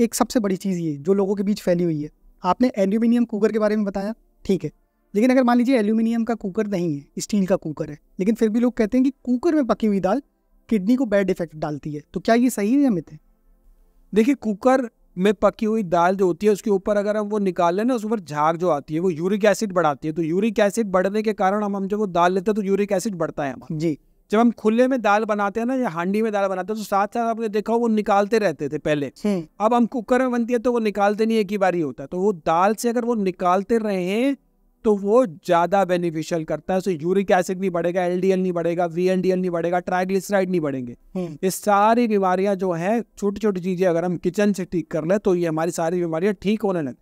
एक सबसे बड़ी चीज़ ये जो लोगों के बीच फैली हुई है आपने एल्यूमिनियम कुकर के बारे में बताया ठीक है लेकिन अगर मान लीजिए एल्यूमिनियम का कुकर नहीं है स्टील का कुकर है लेकिन फिर भी लोग कहते हैं कि कुकर में पकी हुई दाल किडनी को बैड इफेक्ट डालती है तो क्या ये सही है या मिथ देखिए कुकर में पकी हुई दाल जो होती है उसके ऊपर अगर हम वो निकाल लें ना उस पर झाग जो आती है वो यूरिक एसिड बढ़ाती है तो यूरिक एसिड बढ़ने के कारण हम हम जब वो दाल लेते हैं तो यूरिक एसिड बढ़ता है हमारा जी जब हम खुले में दाल बनाते हैं ना या हांडी में दाल बनाते हैं तो साथ साथ आपने देखा वो निकालते रहते थे पहले हम्म। अब हम कुकर में बनती है तो वो निकालते नहीं एक ही बार ही होता है तो वो दाल से अगर वो निकालते रहे तो वो ज़्यादा बेनिफिशियल करता है सो यूरिक एसिड नहीं बढ़ेगा एल नहीं बढ़ेगा वी नहीं बढ़ेगा ट्राइग्लिसराइड नहीं बढ़ेंगे हम्म। ये सारी बीमारियां जो है छोटी छोटी चीज़ें अगर हम किचन से ठीक कर लें तो ये हमारी सारी बीमारियां ठीक होने लगे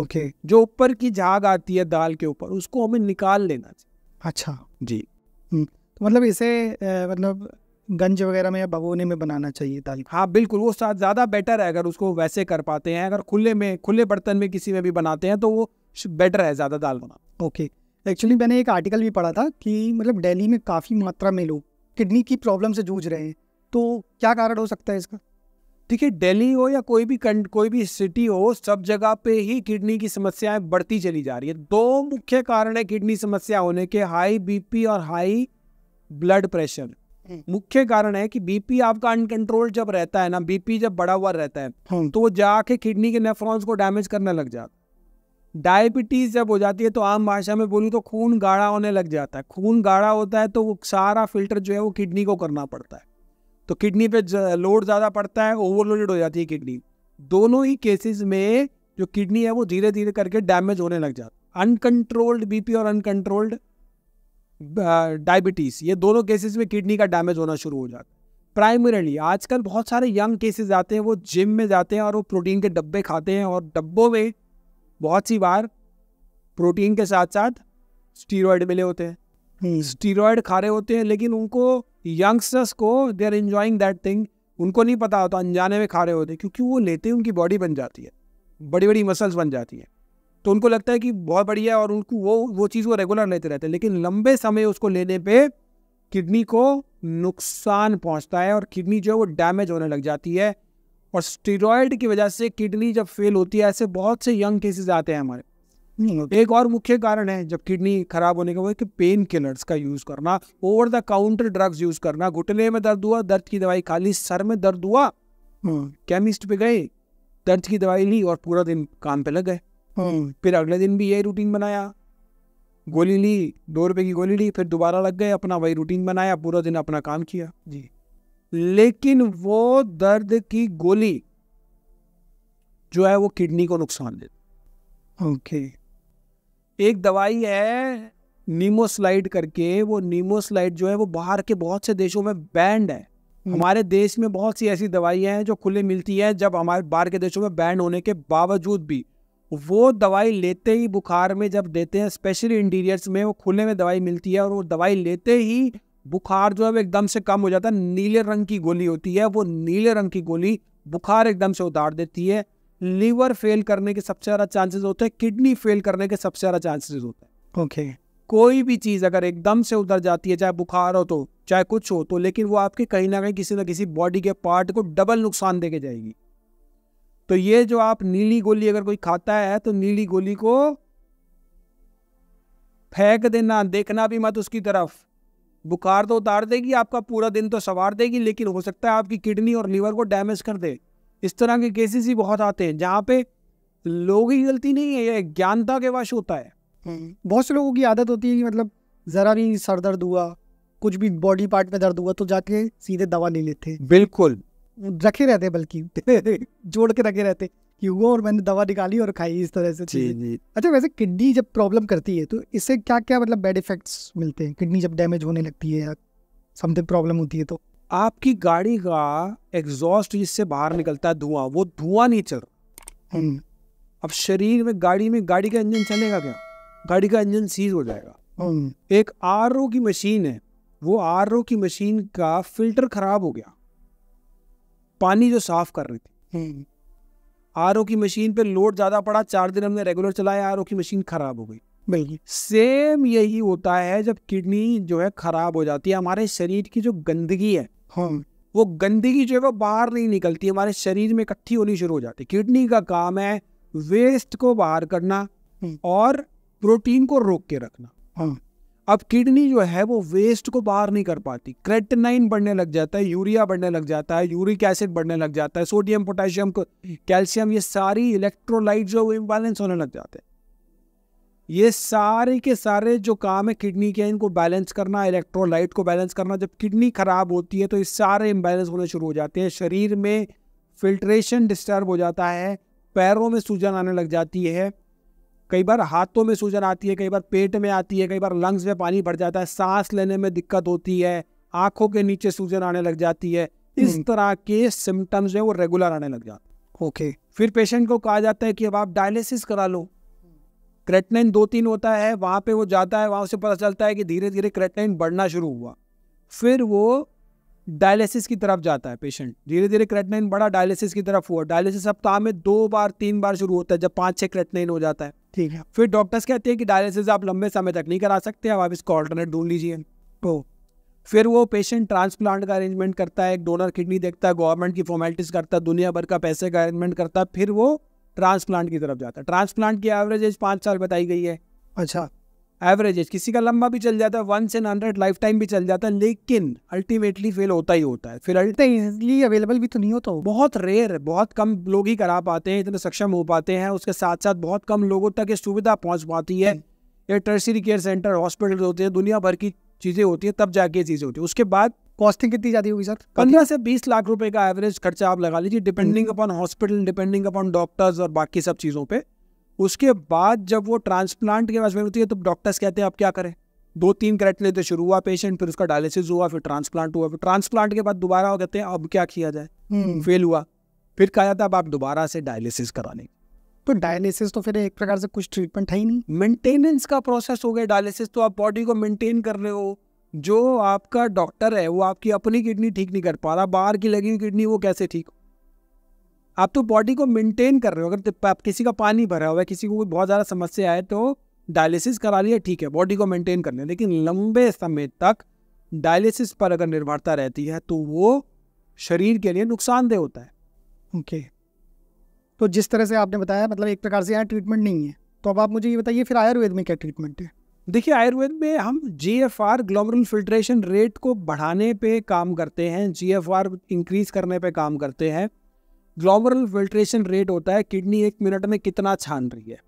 ओके okay. जो ऊपर की झाग आती है दाल के ऊपर उसको हमें निकाल लेना चाहिए अच्छा जी हम्म। तो मतलब इसे मतलब गंज वगैरह में या भगोने में बनाना चाहिए दाल हाँ बिल्कुल वो साथ ज़्यादा बेटर है अगर उसको वैसे कर पाते हैं अगर खुले में खुले बर्तन में किसी में भी बनाते हैं तो वो बेटर है ज़्यादा दाल बना ओके एक्चुअली मैंने एक आर्टिकल भी पढ़ा था कि मतलब दिल्ली में काफ़ी मात्रा में लोग किडनी की प्रॉब्लम से जूझ रहे हैं तो क्या कारण हो सकता है इसका देखिए दिल्ली हो या कोई भी कंट कोई भी सिटी हो सब जगह पे ही किडनी की समस्याएं बढ़ती चली जा रही है दो मुख्य कारण है किडनी समस्या होने के हाई बीपी और हाई ब्लड प्रेशर मुख्य कारण है कि बीपी आपका अनकंट्रोल जब रहता है ना बीपी जब बढ़ा हुआ रहता है हम्म। तो वो जाके किडनी के नेफ्रॉन्स को डैमेज करने लग जाता डायबिटीज़ जब हो जाती है तो आम भाषा में बोलूँ तो खून गाढ़ा होने लग जाता है खून गाढ़ा होता है तो वो सारा फिल्टर जो है वो किडनी को करना पड़ता है तो किडनी पे लोड ज़्यादा पड़ता है ओवरलोडेड हो जाती है किडनी दोनों ही केसेस में जो किडनी है वो धीरे धीरे करके डैमेज होने लग जाता है अनकंट्रोल्ड बीपी और अनकंट्रोल्ड डायबिटीज़ ये दोनों केसेस में किडनी का डैमेज होना शुरू हो जाता है प्राइमरली आजकल बहुत सारे यंग केसेस आते हैं वो जिम में जाते हैं और वो प्रोटीन के डब्बे खाते हैं और डब्बों में बहुत सी बार प्रोटीन के साथ साथ स्टीरोड मिले होते हैं हम्म। स्टीरोड खा रहे होते हैं लेकिन उनको यंगस्टर्स को they are enjoying that thing उनको नहीं पता होता अनजाने में खा रहे होते क्योंकि वो लेते हैं उनकी बॉडी बन जाती है बड़ी बड़ी मसल्स बन जाती है तो उनको लगता है कि बहुत बढ़िया है और उनको वो वो चीज़ वो रेगुलर लेते रहते हैं लेकिन लंबे समय उसको लेने पे किडनी को नुकसान पहुंचता है और किडनी जो है वो डैमेज होने लग जाती है और स्टीरॉयड की वजह से किडनी जब फेल होती है ऐसे बहुत से यंग केसेस आते हैं हमारे हम्म, एक और मुख्य कारण है जब किडनी खराब होने का वो है कि पेन किलर्स का यूज़ करना over the counter drugs use करना घुटने में दर्द हुआ दर्द की दवाई खाली सर में दर्द हुआ केमिस्ट हम्म। पे गए दर्द की दवाई ली और पूरा दिन काम पे लग गए हम्म। फिर अगले दिन भी यही रूटीन बनाया गोली ली दो रुपए की गोली ली फिर दोबारा लग गए अपना वही रूटीन बनाया पूरा दिन अपना काम किया जी लेकिन वो दर्द की गोली जो है वो किडनी को नुकसान देती ओके okay. एक दवाई है नीमोस्लाइड करके वो नीमोस्लाइड जो है वो बाहर के बहुत से देशों में बैंड है हम्म। हमारे देश में बहुत सी ऐसी दवाइयां हैं जो खुले मिलती हैं जब हमारे बाहर के देशों में बैंड होने के बावजूद भी वो दवाई लेते ही बुखार में जब देते हैं स्पेशली इंटीरियर्स में वो खुले में दवाई मिलती है और वो दवाई लेते ही बुखार जो है वो एकदम से कम हो जाता है नीले रंग की गोली होती है वो नीले रंग की गोली बुखार एकदम से उतार देती है लीवर फेल करने के सबसे ज़्यादा चांसेस होते हैं किडनी फेल करने के सबसे ज़्यादा चांसेस होते हैं ओके okay. कोई भी चीज़ अगर एकदम से उतर जाती है चाहे बुखार हो तो चाहे कुछ हो तो लेकिन वो आपके कहीं ना कहीं किसी ना किसी बॉडी के पार्ट को डबल नुकसान दे के जाएगी तो ये जो आप नीली गोली अगर कोई खाता है तो नीली गोली को फेंक देना देखना भी मत उसकी तरफ बुखार तो उतार देगी आपका पूरा दिन तो सवार देगी लेकिन हो सकता है आपकी किडनी और लीवर को डैमेज कर दे इस तरह के केसेस ही बहुत आते हैं जहाँ पे लोगों की गलती नहीं है ये ज्ञानता के वश होता है हम्म। बहुत से लोगों की आदत होती है कि मतलब ज़रा भी सर दर्द हुआ कुछ भी बॉडी पार्ट में दर्द हुआ तो जाके सीधे दवा ले लेते बिल्कुल रखे रहते बल्कि जोड़ के रखे रहते कि हुआ और मैंने दवा निकाली और खाई इस तरह से जी जी अच्छा वैसे किडनी जब प्रॉब्लम करती है तो इससे क्या क्या मतलब बैड इफेक्ट्स मिलते हैं किडनी जब डैमेज होने लगती है या समथिंग प्रॉब्लम होती है तो आपकी गाड़ी का एग्जॉस्ट जिससे बाहर निकलता है धुआं वो धुआं नहीं चल हम्म। अब शरीर में गाड़ी में गाड़ी का इंजन चलेगा क्या गाड़ी का इंजन सीज हो जाएगा हम्म। एक आर की मशीन है वो आर की मशीन का फिल्टर खराब हो गया पानी जो साफ कर रही थी हम्म। आर की मशीन पे लोड ज़्यादा पड़ा चार दिन हमने रेगुलर चलाया आर की मशीन ख़राब हो गई बिल्कुल सेम यही होता है जब किडनी जो है ख़राब हो जाती है हमारे शरीर की जो गंदगी है हाँ वो गंदगी जो है वो बाहर नहीं निकलती हमारे शरीर में इकट्ठी होनी शुरू हो जाती है किडनी का काम है वेस्ट को बाहर करना हाँ। और प्रोटीन को रोक के रखना हाँ अब किडनी जो है वो वेस्ट को बाहर नहीं कर पाती क्रेटनाइन बढ़ने लग जाता है यूरिया बढ़ने लग जाता है यूरिक एसिड बढ़ने लग जाता है सोडियम पोटेशियम कैल्शियम ये सारी इलेक्ट्रोलाइट जो इम्बैलेंस होने लग जाते हैं ये सारे के सारे जो काम है किडनी के इनको बैलेंस करना इलेक्ट्रोलाइट को बैलेंस करना जब किडनी खराब होती है तो ये सारे इम्बैलेंस होने शुरू हो जाते हैं शरीर में फिल्ट्रेशन डिस्टर्ब हो जाता है पैरों में सूजन आने लग जाती है कई बार हाथों में सूजन आती है कई बार पेट में आती है कई बार लंग्स में पानी भर जाता है सांस लेने में दिक्कत होती है आंखों के नीचे सूजन आने लग जाती है इस हम्म। तरह के सिम्टम्स है वो रेगुलर आने लग जाते हैं ओके फिर पेशेंट को कहा जाता है कि अब आप डायलिसिस करा लो क्रेटनाइन दो तीन होता है वहाँ पे वो जाता है वहाँ उसे पता चलता है कि धीरे धीरे क्रेटनाइन बढ़ना शुरू हुआ फिर वो डायलिसिस की तरफ जाता है पेशेंट धीरे धीरे क्रेटनाइन बढ़ा डायलिसिस की तरफ हुआ डायलिसिस सप्ताह में दो बार तीन बार शुरू होता है जब पाँच छः क्रेटनाइन हो जाता है ठीक है फिर डॉक्टर्स कहते हैं कि डायलिसिस आप लंबे समय तक नहीं करा सकते अब आप इसको ऑल्टरनेट ढूंढ लीजिए तो फिर वो पेशेंट ट्रांसप्लांट का अरेंजमेंट करता है एक डोनर किडनी देखता है गवर्नमेंट की फॉर्मेलिटीज़ करता है दुनिया भर का पैसे का अरेंजमेंट करता है फिर वो ट्रांसप्लांट की तरफ जाता है ट्रांसप्लांट की एवरेज एज पाँच साल बताई गई है अच्छा एवरेज किसी का लंबा भी चल जाता है one in hundred lifetime भी चल जाता है लेकिन अल्टीमेटली फेल होता ही होता है फिर अल्टीमेटली अवेलेबल भी तो नहीं होता तो। बहुत रेयर है बहुत कम लोग ही करा पाते हैं इतने सक्षम हो पाते हैं उसके साथ साथ बहुत कम लोगों तक ये सुविधा पहुंच पाती है ये टर्सरी केयर सेंटर हॉस्पिटल होते हैं दुनिया भर की चीज़ें होती है तब जाके चीज़ें होती है उसके बाद कॉस्टिंग कितनी ज़्यादा होगी सर पंद्रह से बीस लाख रुपए का एवरेज खर्चा आप लगा लीजिए depending upon hospital depending upon doctors और बाकी सब चीज़ों पर उसके बाद जब वो ट्रांसप्लांट के पास में होती है तो डॉक्टर्स कहते हैं आप क्या करें दो तीन करेट लेते शुरू हुआ पेशेंट फिर उसका डायलिसिस हुआ फिर ट्रांसप्लांट हुआ फिर ट्रांसप्लांट के बाद दोबारा वो कहते हैं अब क्या किया जाए फेल हम्म। हुआ फिर कहा जाता है अब आप दोबारा से डायलिसिस कराने तो डायलिसिस तो फिर एक प्रकार से कुछ ट्रीटमेंट है ही नहीं मेंटेनेंस का प्रोसेस हो गया डायलिसिस तो आप बॉडी को मेंटेन कर रहे हो जो आपका डॉक्टर है वो आपकी अपनी किडनी ठीक नहीं कर पा रहा बाहर की लगी हुई किडनी वो कैसे ठीक आप तो बॉडी को मेंटेन कर रहे हो अगर किसी का पानी भरा हुआ है किसी को बहुत ज़्यादा समस्या है तो डायलिसिस करा लिया ठीक है बॉडी को मेंटेन करने लेकिन लंबे समय तक डायलिसिस पर अगर निर्भरता रहती है तो वो शरीर के लिए नुकसानदेह होता है ओके तो जिस तरह से आपने बताया मतलब एक प्रकार से यहाँ ट्रीटमेंट नहीं है तो अब आप मुझे ये बताइए फिर आयुर्वेद में क्या ट्रीटमेंट है देखिए आयुर्वेद में हम G F R global filtration rate को बढ़ाने पे काम करते हैं जी एफ आर इंक्रीज करने पे काम करते हैं ग्लोमरल फिल्ट्रेशन रेट होता है किडनी एक मिनट में कितना छान रही है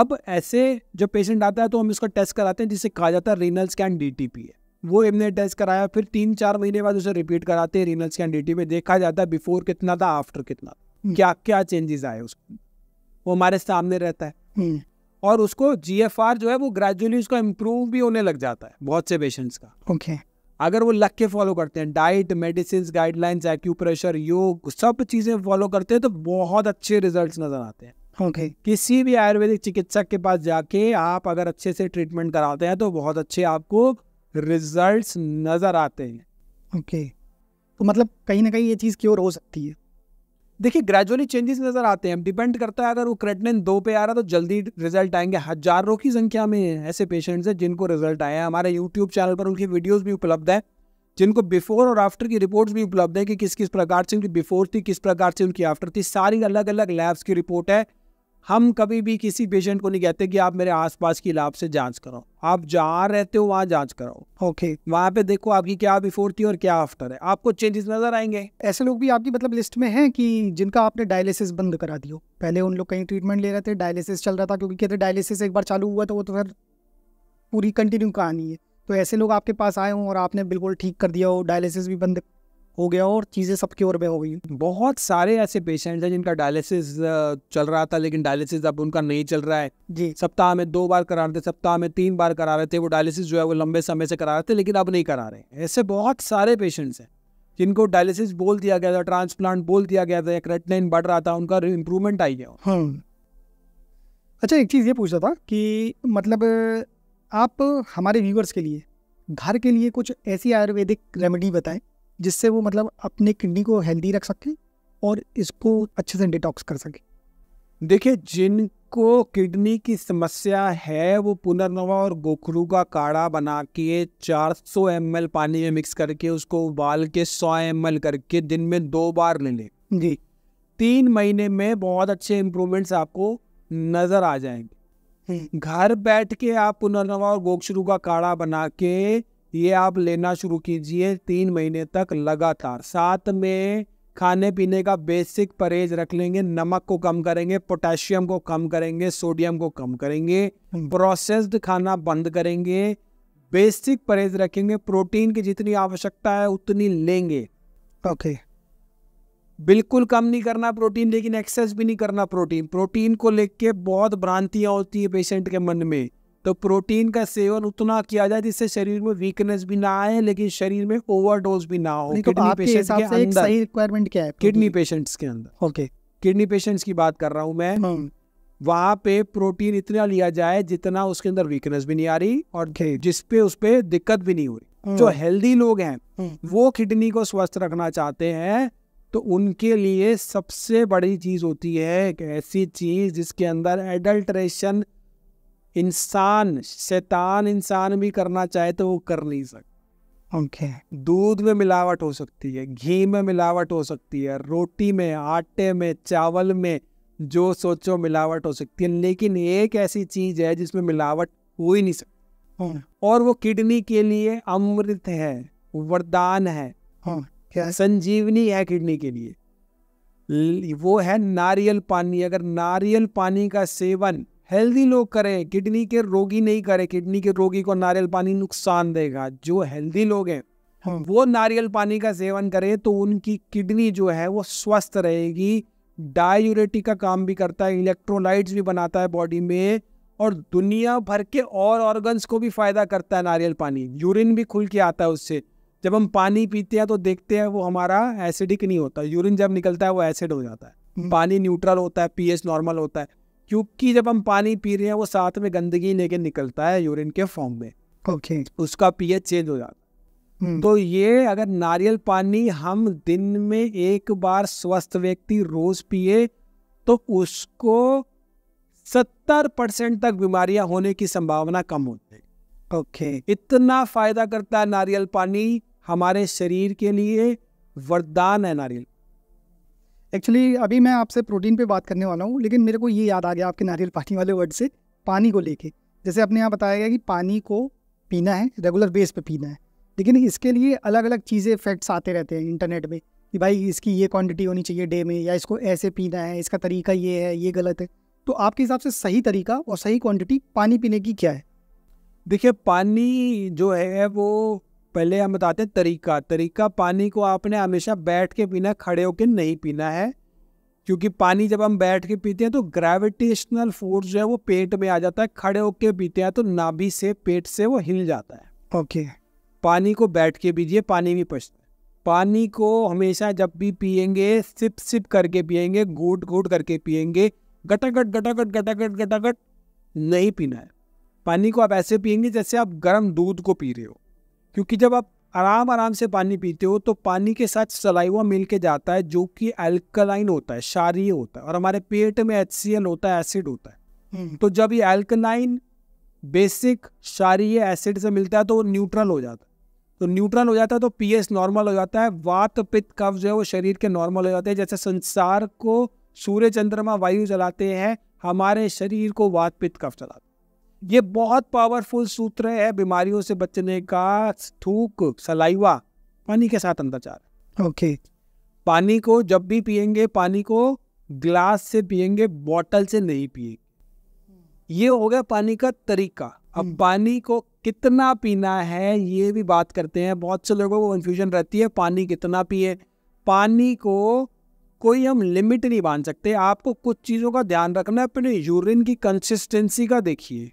अब ऐसे जब पेशेंट आता है तो हम इसका टेस्ट कराते हैं जिसे कहा जाता है रीनल स्कैन डी है वो हमने टेस्ट कराया फिर तीन चार महीने बाद उसे रिपीट कराते हैं रीनल स्कैन डी में देखा जाता है बिफोर कितना था आफ्टर कितना हम्म। क्या क्या चेंजेस आए उसको वो हमारे सामने रहता है हम्म। और उसको जी जो है वो ग्रेजुअली उसका इम्प्रूव भी होने लग जाता है बहुत से पेशेंट्स का ओके okay. अगर वो लग के फॉलो करते हैं डाइट मेडिसिन गाइडलाइंस एक्यूप्रेशर योग सब चीज़ें फॉलो करते हैं तो बहुत अच्छे रिजल्ट नज़र आते हैं okay. किसी भी आयुर्वेदिक चिकित्सक के पास जाके आप अगर अच्छे से ट्रीटमेंट कराते हैं तो बहुत अच्छे आपको रिजल्ट्स नज़र आते हैं ओके okay. तो मतलब कहीं ना कहीं ये चीज़ क्योर हो सकती है देखिए ग्रेजुअली चेंजेस नजर आते हैं डिपेंड करता है अगर वो क्रेटनिन दो पे आ रहा है तो जल्दी रिजल्ट आएंगे हजारों की संख्या में ऐसे पेशेंट्स हैं जिनको रिजल्ट आए हैं हमारे यूट्यूब चैनल पर उनकी वीडियोज़ भी उपलब्ध है जिनको बिफोर और आफ्टर की रिपोर्ट्स भी उपलब्ध है कि किस किस प्रकार से उनकी बिफोर थी किस प्रकार से उनकी आफ्टर थी सारी अलग अलग लैब्स की रिपोर्ट है हम कभी भी किसी पेशेंट को नहीं कहते कि आप मेरे आसपास की लैब से जांच करो आप जहाँ रहते हो वहाँ जांच कराओ ओके okay. वहाँ पे देखो आपकी क्या बिफोर थी और क्या आफ्टर है आपको चेंजेस नजर आएंगे ऐसे लोग भी आपकी मतलब लिस्ट में हैं कि जिनका आपने डायलिसिस बंद करा दियो पहले उन लोग कहीं ट्रीटमेंट ले रहे थे डायलिसिस चल रहा था क्योंकि कहते डायलिसिस एक बार चालू हुआ तो वो तो फिर पूरी कंटिन्यू कहानी है तो ऐसे लोग आपके पास आए हों और आपने बिल्कुल ठीक कर दिया हो डायलिसिस भी बंद हो गया और चीज़ें सब क्योर में हो गई बहुत सारे ऐसे पेशेंट्स हैं जिनका डायलिसिस चल रहा था लेकिन डायलिसिस अब उनका नहीं चल रहा है जी सप्ताह में दो बार करा रहे थे सप्ताह में तीन बार करा रहे थे वो डायलिसिस जो है वो लंबे समय से करा रहे थे लेकिन अब नहीं करा रहे ऐसे बहुत सारे पेशेंट्स हैं जिनको डायलिसिस बोल दिया गया था ट्रांसप्लांट बोल दिया गया था क्रेटनाइन बढ़ रहा था उनका इम्प्रूवमेंट आई गया हाँ। अच्छा एक चीज़ ये पूछा था कि मतलब आप हमारे व्यूवर्स के लिए घर के लिए कुछ ऐसी आयुर्वेदिक रेमेडी बताएं जिससे वो मतलब अपने किडनी को हेल्दी रख सके और इसको अच्छे से डिटॉक्स कर सके देखिए जिनको किडनी की समस्या है वो पुनर्नवा और गोखरू का काढ़ा बना के 400 एम पानी में मिक्स करके उसको उबाल के 100 एम करके दिन में दो बार ले लें जी तीन महीने में बहुत अच्छे इम्प्रूवमेंट्स आपको नज़र आ जाएंगे हम्म। घर बैठ के आप पुनर्नवा और गोखरू का काढ़ा बना के ये आप लेना शुरू कीजिए तीन महीने तक लगातार साथ में खाने पीने का बेसिक परहेज रख लेंगे नमक को कम करेंगे पोटेशियम को कम करेंगे सोडियम को कम करेंगे प्रोसेस्ड हम्म। खाना बंद करेंगे बेसिक परहेज रखेंगे प्रोटीन की जितनी आवश्यकता है उतनी लेंगे ओके okay. बिल्कुल कम नहीं करना प्रोटीन लेकिन एक्सेस भी नहीं करना प्रोटीन प्रोटीन को लेके बहुत भ्रांतियाँ होती है पेशेंट के मन में तो प्रोटीन का सेवन उतना किया जाए जिससे शरीर में वीकनेस भी ना आए लेकिन शरीर में ओवरडोज भी ना हो तो सही रिक्वायरमेंट क्या है किडनी पेशेंट्स के अंदर ओके किडनी पेशेंट्स की बात कर रहा हूँ मैं हाँ। वहाँ पे प्रोटीन इतना लिया जाए जितना उसके अंदर वीकनेस भी नहीं आ रही और जिसपे उस पर दिक्कत भी नहीं हो रही हाँ। जो हेल्दी लोग हैं हाँ। वो किडनी को स्वस्थ रखना चाहते हैं तो उनके लिए सबसे बड़ी चीज होती है एक ऐसी चीज जिसके अंदर एडल्ट्रेशन इंसान शैतान इंसान भी करना चाहे तो वो कर नहीं सकता ओके okay. दूध में मिलावट हो सकती है घी में मिलावट हो सकती है रोटी में आटे में चावल में जो सोचो मिलावट हो सकती है लेकिन एक ऐसी चीज है जिसमें मिलावट हो ही नहीं सकती oh. और वो किडनी के लिए अमृत है वरदान है oh. क्या संजीवनी है किडनी के लिए वो है नारियल पानी अगर नारियल पानी का सेवन हेल्दी लोग करें किडनी के रोगी नहीं करें किडनी के रोगी को नारियल पानी नुकसान देगा जो हेल्दी लोग हैं हाँ। वो नारियल पानी का सेवन करें तो उनकी किडनी जो है वो स्वस्थ रहेगी डायूरेटिक का काम भी करता है इलेक्ट्रोलाइट्स भी बनाता है बॉडी में और दुनिया भर के और ऑर्गन्स को भी फ़ायदा करता है नारियल पानी यूरिन भी खुल के आता है उससे जब हम पानी पीते हैं तो देखते हैं वो हमारा एसिडिक नहीं होता यूरिन जब निकलता है वो एसिड हो जाता है हम्म। पानी न्यूट्रल होता है पीएच नॉर्मल होता है क्योंकि जब हम पानी पी रहे हैं वो साथ में गंदगी लेके निकलता है यूरिन के फॉर्म में ओके okay. उसका पीएच चेंज हो जाता है हम्म। तो ये अगर नारियल पानी हम दिन में एक बार स्वस्थ व्यक्ति रोज पिए तो उसको सत्तर परसेंट तक बीमारियां होने की संभावना कम होती है ओके okay. इतना फायदा करता है नारियल पानी हमारे शरीर के लिए वरदान है नारियल एक्चुअली अभी मैं आपसे प्रोटीन पे बात करने वाला हूँ लेकिन मेरे को ये याद आ गया आपके नारियल पानी वाले वर्ड से पानी को लेके जैसे आपने यहाँ बताया गया कि पानी को पीना है रेगुलर बेस पे पीना है लेकिन इसके लिए अलग अलग चीज़ें फैक्ट्स आते रहते हैं इंटरनेट में कि भाई इसकी ये क्वांटिटी होनी चाहिए डे में या इसको ऐसे पीना है इसका तरीका ये है ये गलत है तो आपके हिसाब से सही तरीका और सही क्वांटिटी पानी पीने की क्या है देखिए पानी जो है वो पहले हम बताते हैं तरीका तरीका पानी को आपने हमेशा बैठ के पीना खड़े होकर नहीं पीना है क्योंकि पानी जब हम बैठ के पीते हैं तो ग्रेविटेशनल फोर्स जो है वो पेट में आ जाता है खड़े होकर पीते हैं तो नाभि से पेट से वो हिल जाता है ओके okay. पानी को बैठ के पीजिए पानी भी पचता है पानी को हमेशा जब भी पियेंगे सिप सिप करके पियेंगे घूट घूट करके पियेंगे गटागट गटागट गटागट गटागट नहीं पीना है पानी को आप ऐसे पियेंगे जैसे आप गर्म दूध को पी रहे हो क्योंकि जब आप आराम आराम से पानी पीते हो तो पानी के साथ सलाइवा मिल के जाता है जो कि एल्कलाइन होता है क्षारीय होता है और हमारे पेट में एच होता है एसिड होता है हम्म। तो जब ये एल्कलाइन बेसिक क्षारीय एसिड से मिलता है तो वो न्यूट्रल हो जाता है तो न्यूट्रल हो जाता है तो पीएच नॉर्मल हो जाता है वात पित्त कफ जो है वो शरीर के नॉर्मल हो जाते हैं जैसे संसार को सूर्य चंद्रमा वायु चलाते हैं हमारे शरीर को वात पित्त कफ चलाते ये बहुत पावरफुल सूत्र है बीमारियों से बचने का थूक सलाइवा पानी के साथ अंदर जा रहा ओके पानी को जब भी पियेंगे पानी को ग्लास से पियेंगे बॉटल से नहीं पिएंगे ये हो गया पानी का तरीका अब हम्म। पानी को कितना पीना है ये भी बात करते हैं बहुत से लोगों को कन्फ्यूजन रहती है पानी कितना पिए पानी को कोई हम लिमिट नहीं बांध सकते आपको कुछ चीज़ों का ध्यान रखना है अपने यूरिन की कंसिस्टेंसी का देखिए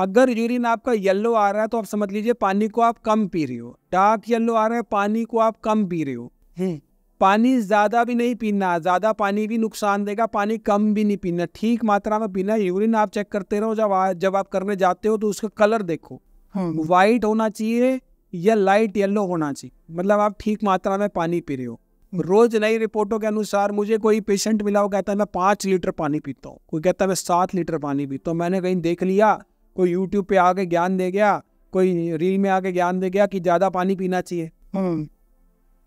अगर यूरिन आपका येलो आ रहा है तो आप समझ लीजिए पानी को आप कम पी रहे हो डार्क येलो आ रहा है पानी को आप कम पी रहे हो हम्म। पानी ज़्यादा भी नहीं पीना ज़्यादा पानी भी नुकसान देगा पानी कम भी नहीं पीना ठीक मात्रा में पीना यूरिन आप चेक करते रहो जब आ, जब आप करने जाते हो तो उसका कलर देखो व्हाइट हम्म। होना चाहिए या लाइट येलो होना चाहिए मतलब आप ठीक मात्रा में पानी पी रहे हो हम्म। रोज नई रिपोर्टों के अनुसार मुझे कोई पेशेंट मिला वो कहता है मैं पांच लीटर पानी पीता हूँ कोई कहता है मैं सात लीटर पानी पीता हूँ मैंने कहीं देख लिया कोई यूट्यूब पे आके ज्ञान दे गया कोई रील में आके ज्ञान दे गया कि ज़्यादा पानी पीना चाहिए हम्म।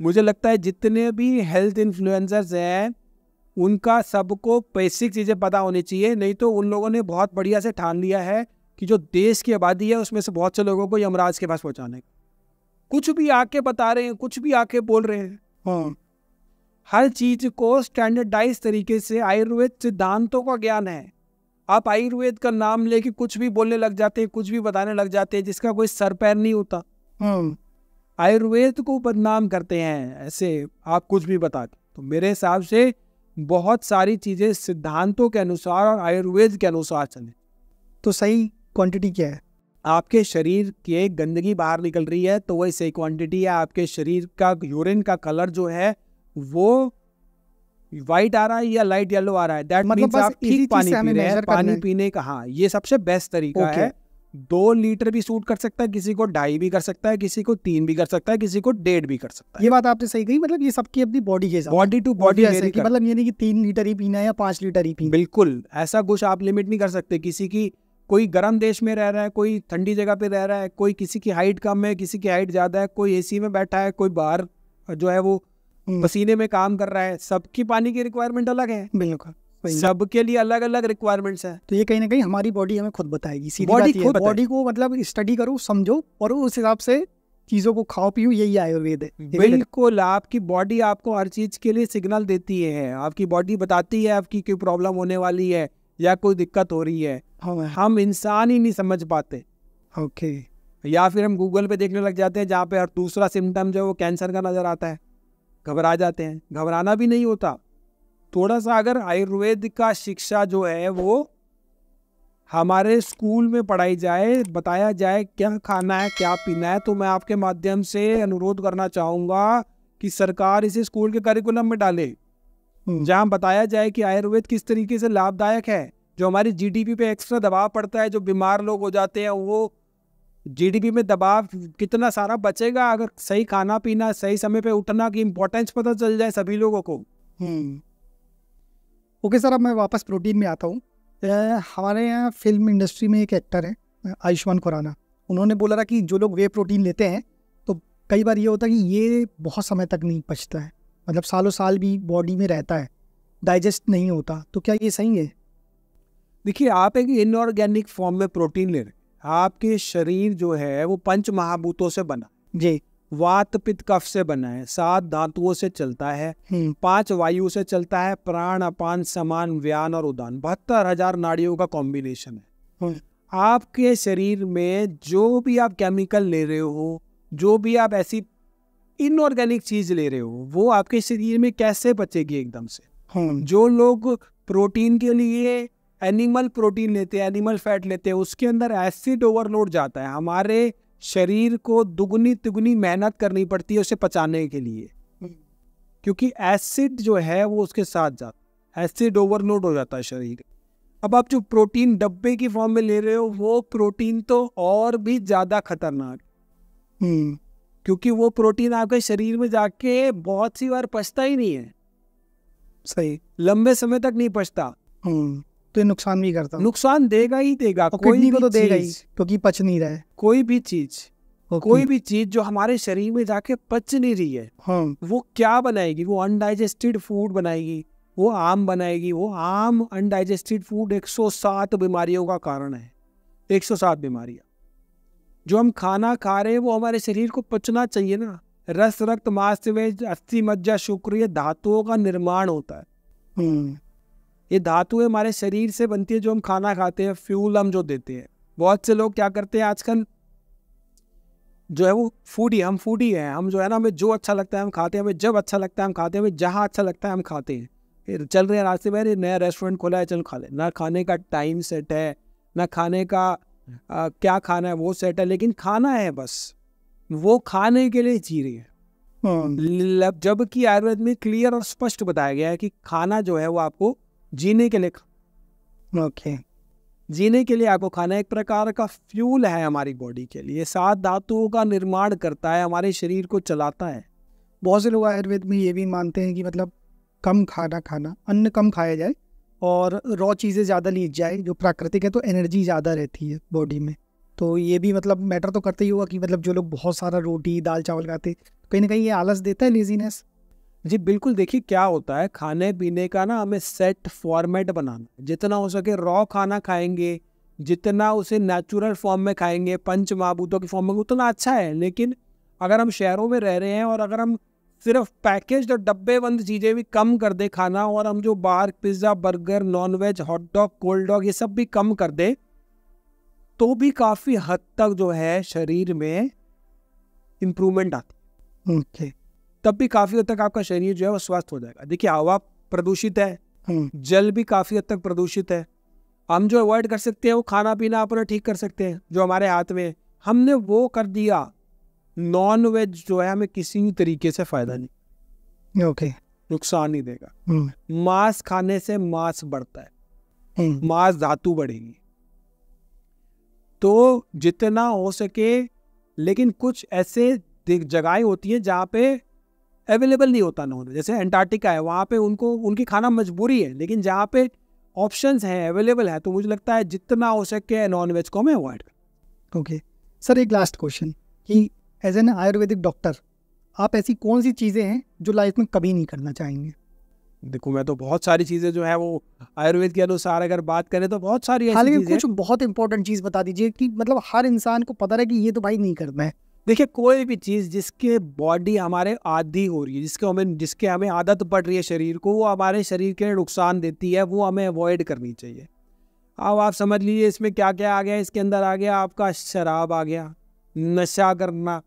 मुझे लगता है जितने भी हेल्थ इन्फ्लुएंसर्स हैं उनका सबको बेसिक चीज़ें पता होनी चाहिए नहीं तो उन लोगों ने बहुत बढ़िया से ठान लिया है कि जो देश की आबादी है उसमें से बहुत से लोगों को यमराज के पास पहुँचाने का कुछ भी आके बता रहे हैं कुछ भी आके बोल रहे हैं हाँ हर चीज को स्टैंडर्डाइज तरीके से आयुर्वेद सिद्धांतों का ज्ञान है आप आयुर्वेद का नाम लेके कुछ भी बोलने लग जाते हैं कुछ भी बताने लग जाते हैं जिसका कोई सर पैर नहीं होता हम्म। आयुर्वेद को बदनाम करते हैं ऐसे आप कुछ भी बता के तो मेरे हिसाब से बहुत सारी चीज़ें सिद्धांतों के अनुसार और आयुर्वेद के अनुसार चले तो सही क्वांटिटी क्या है आपके शरीर की गंदगी बाहर निकल रही है तो वही सही क्वांटिटी है आपके शरीर का यूरिन का कलर जो है वो व्हाइट आ रहा है या लाइट येलो आ रहा है दैट मतलब आप ठीक पानी पी रहे हैं पानी पीने का हाँ ये सबसे बेस्ट तरीका okay. है दो लीटर भी सूट कर सकता है किसी को ढाई भी कर सकता है किसी को तीन भी कर सकता है किसी को डेढ़ भी कर सकता है ये बात आपने सही कही मतलब ये सबकी अपनी बॉडी के बॉडी टू बॉडी मतलब ये नहीं कि तीन लीटर ही पीना है या पांच लीटर ही पीना बिल्कुल ऐसा कुछ आप लिमिट नहीं कर सकते किसी की कोई गर्म देश में रह रहा है कोई ठंडी जगह पे रह रहा है कोई किसी की हाइट कम है किसी की हाइट ज़्यादा है कोई एसी में बैठा है कोई बाहर जो है वो हम्म। पसीने में काम कर रहा है सबकी पानी की रिक्वायरमेंट अलग है बिल्कुल सबके लिए अलग अलग रिक्वायरमेंट्स है तो ये कहीं ना कहीं हमारी बॉडी हमें खुद बताएगी बॉडी खुद बॉडी को मतलब स्टडी करो समझो और उस हिसाब से चीजों को खाओ पियो यही आयुर्वेद है बिल्कुल आपकी बॉडी आपको हर चीज के लिए सिग्नल देती है आपकी बॉडी बताती है आपकी कोई प्रॉब्लम होने वाली है या कोई दिक्कत हो रही है हाँ हम इंसान ही नहीं समझ पाते ओके या फिर हम गूगल पे देखने लग जाते हैं जहाँ पे हर दूसरा सिम्टम जो है वो कैंसर का नजर आता है घबरा जाते हैं घबराना भी नहीं होता थोड़ा सा अगर आयुर्वेद का शिक्षा जो है वो हमारे स्कूल में पढ़ाई जाए बताया जाए क्या खाना है क्या पीना है तो मैं आपके माध्यम से अनुरोध करना चाहूँगा कि सरकार इसे स्कूल के करिकुलम में डाले हम्म। जहाँ बताया जाए कि आयुर्वेद किस तरीके से लाभदायक है जो हमारी जीडीपी पे एक्स्ट्रा दबाव पड़ता है जो बीमार लोग हो जाते हैं वो जीडीपी में दबाव कितना सारा बचेगा अगर सही खाना पीना सही समय पे उठना की इम्पोर्टेंस पता चल जाए सभी लोगों को ओके हम्म। सर अब मैं वापस प्रोटीन में आता हूँ हमारे यहाँ फिल्म इंडस्ट्री में एक एक्टर है आयुष्मान खुराना उन्होंने बोला था कि जो लोग वे प्रोटीन लेते हैं तो कई बार ये होता है कि ये बहुत समय तक नहीं पचता है मतलब सालों साल भी बॉडी में रहता है डाइजेस्ट नहीं होता तो क्या ये सही है देखिए आप एक इनऑर्गेनिक फॉर्म में प्रोटीन ले रहे हैं आपके शरीर जो है वो पंच महाभूतों से बना जी वात पित कफ से बना है सात धातुओं से चलता है हम्म। पांच वायु से चलता है प्राण अपान समान व्यान और उदान बहत्तर हजार नाड़ियों का कॉम्बिनेशन है हम्म। आपके शरीर में जो भी आप केमिकल ले रहे हो जो भी आप ऐसी इनऑर्गेनिक चीज ले रहे हो वो आपके शरीर में कैसे बचेगी एकदम से हम्म। जो लोग प्रोटीन के लिए एनिमल प्रोटीन लेते हैं एनिमल फैट लेते हैं उसके अंदर एसिड ओवरलोड जाता है हमारे शरीर को दुगनी तिगुनी मेहनत करनी पड़ती है उसे पचाने के लिए हम्म। क्योंकि एसिड जो है वो उसके साथ जाता है एसिड ओवरलोड हो जाता है शरीर अब आप जो प्रोटीन डब्बे की फॉर्म में ले रहे हो वो प्रोटीन तो और भी ज़्यादा खतरनाक हम्म। क्योंकि वो प्रोटीन आपके शरीर में जाके बहुत सी बार पछता ही नहीं है सही लंबे समय तक नहीं पछता हम्म। तो ये नुकसान भी करता नुकसान देगा ही देगा और किडनी को तो देगा ही क्योंकि पच नहीं रहा है कोई भी चीज Okay. कोई भी चीज जो हमारे शरीर में जाके पच नहीं रही है हाँ. वो क्या बनाएगी वो अनडाइजेस्टेड फूड बनाएगी वो आम बनाएगी वो आम अनडाइजेस्टेड फूड 107 बीमारियों का कारण है 107 बीमारियां जो हम खाना खा रहे हैं वो हमारे शरीर को पचना चाहिए ना रस रक्त मांस में अस्थि मज्जा शुक्र धातुओं का निर्माण होता है हम्म। ये धातुएं हमारे शरीर से बनती है जो हम खाना खाते हैं फ्यूल हम जो देते हैं बहुत से लोग क्या करते हैं आजकल जो है वो फूडी हम फूडी हैं हम जो है ना हमें जो अच्छा लगता है हम खाते हैं हमें जब अच्छा लगता है हम खाते हैं हमें जहाँ अच्छा लगता है हम खाते हैं फिर चल रहे हैं रास्ते में अरे नया रेस्टोरेंट खोला है चलो खा ले ना खाने का टाइम सेट है ना खाने का आ, क्या खाना है वो सेट है लेकिन खाना है बस वो खाने के लिए जी रही है हाँ। जबकि आयुर्वेद में क्लियर और स्पष्ट बताया गया है कि खाना जो है वो आपको जीने के लिए ओके okay. जीने के लिए आपको खाना एक प्रकार का फ्यूल है हमारी बॉडी के लिए सात धातुओं का निर्माण करता है हमारे शरीर को चलाता है बहुत से लोग आयुर्वेद में ये भी मानते हैं कि मतलब कम खाना खाना अन्न कम खाया जाए और रॉ चीज़ें ज़्यादा ली जाए जो प्राकृतिक है तो एनर्जी ज़्यादा रहती है बॉडी में तो ये भी मतलब मैटर तो करते ही होगा कि मतलब जो लोग बहुत सारा रोटी दाल चावल खाते कहीं ना कहीं ये आलस देता है लेजीनेस जी बिल्कुल देखिए क्या होता है खाने पीने का ना हमें सेट फॉर्मेट बनाना जितना हो सके रॉ खाना खाएंगे जितना उसे नेचुरल फॉर्म में खाएंगे पंच महाभूतों के फॉर्म में उतना अच्छा है लेकिन अगर हम शहरों में रह रहे हैं और अगर हम सिर्फ पैकेज और डब्बे बंद चीज़ें भी कम कर दें खाना और हम जो बार pizza burger naan hot dog cold dog ये सब भी कम कर दें तो भी काफ़ी हद तक जो है शरीर में इम्प्रूवमेंट आती है okay. तब भी काफ़ी हद तक आपका शरीर जो है वो स्वस्थ हो जाएगा देखिए हवा प्रदूषित है हम्म। जल भी काफ़ी हद तक प्रदूषित है हम जो अवॉइड कर सकते हैं वो खाना पीना अपना ठीक कर सकते हैं जो हमारे हाथ में हमने वो कर दिया नॉन वेज जो है हमें किसी भी तरीके से फ़ायदा नहीं ओके okay. नुकसान नहीं देगा हम्म। मांस खाने से मांस बढ़ता है हम्म। मांस धातु बढ़ेगी तो जितना हो सके लेकिन कुछ ऐसे जगह होती है जहाँ पे अवेलेबल नहीं होता नॉन वेज जैसे एंटार्क्टिका है वहाँ पे उनको उनकी खाना मजबूरी है लेकिन जहाँ पे ऑप्शंस हैं अवेलेबल है तो मुझे लगता है जितना हो सके नॉन वेज को हमें अवॉइड ओके सर एक लास्ट क्वेश्चन कि एज एन आयुर्वेदिक डॉक्टर आप ऐसी कौन सी चीज़ें हैं जो लाइफ में कभी नहीं करना चाहेंगे देखो मैं तो बहुत सारी चीज़ें जो है वो आयुर्वेद के अनुसार अगर बात करें तो बहुत सारी हालांकि कुछ बहुत इंपॉर्टेंट चीज़ बता दीजिए कि मतलब हर इंसान को पता रहे कि ये तो भाई नहीं करना है देखिए कोई भी चीज़ जिसके बॉडी हमारे आदि हो रही है जिसके हमें जिसके हमें आदत पड़ रही है शरीर को वो हमारे शरीर के लिए नुकसान देती है वो हमें अवॉइड करनी चाहिए अब आप समझ लीजिए इसमें क्या क्या आ गया इसके अंदर आ गया आपका शराब आ गया नशा करना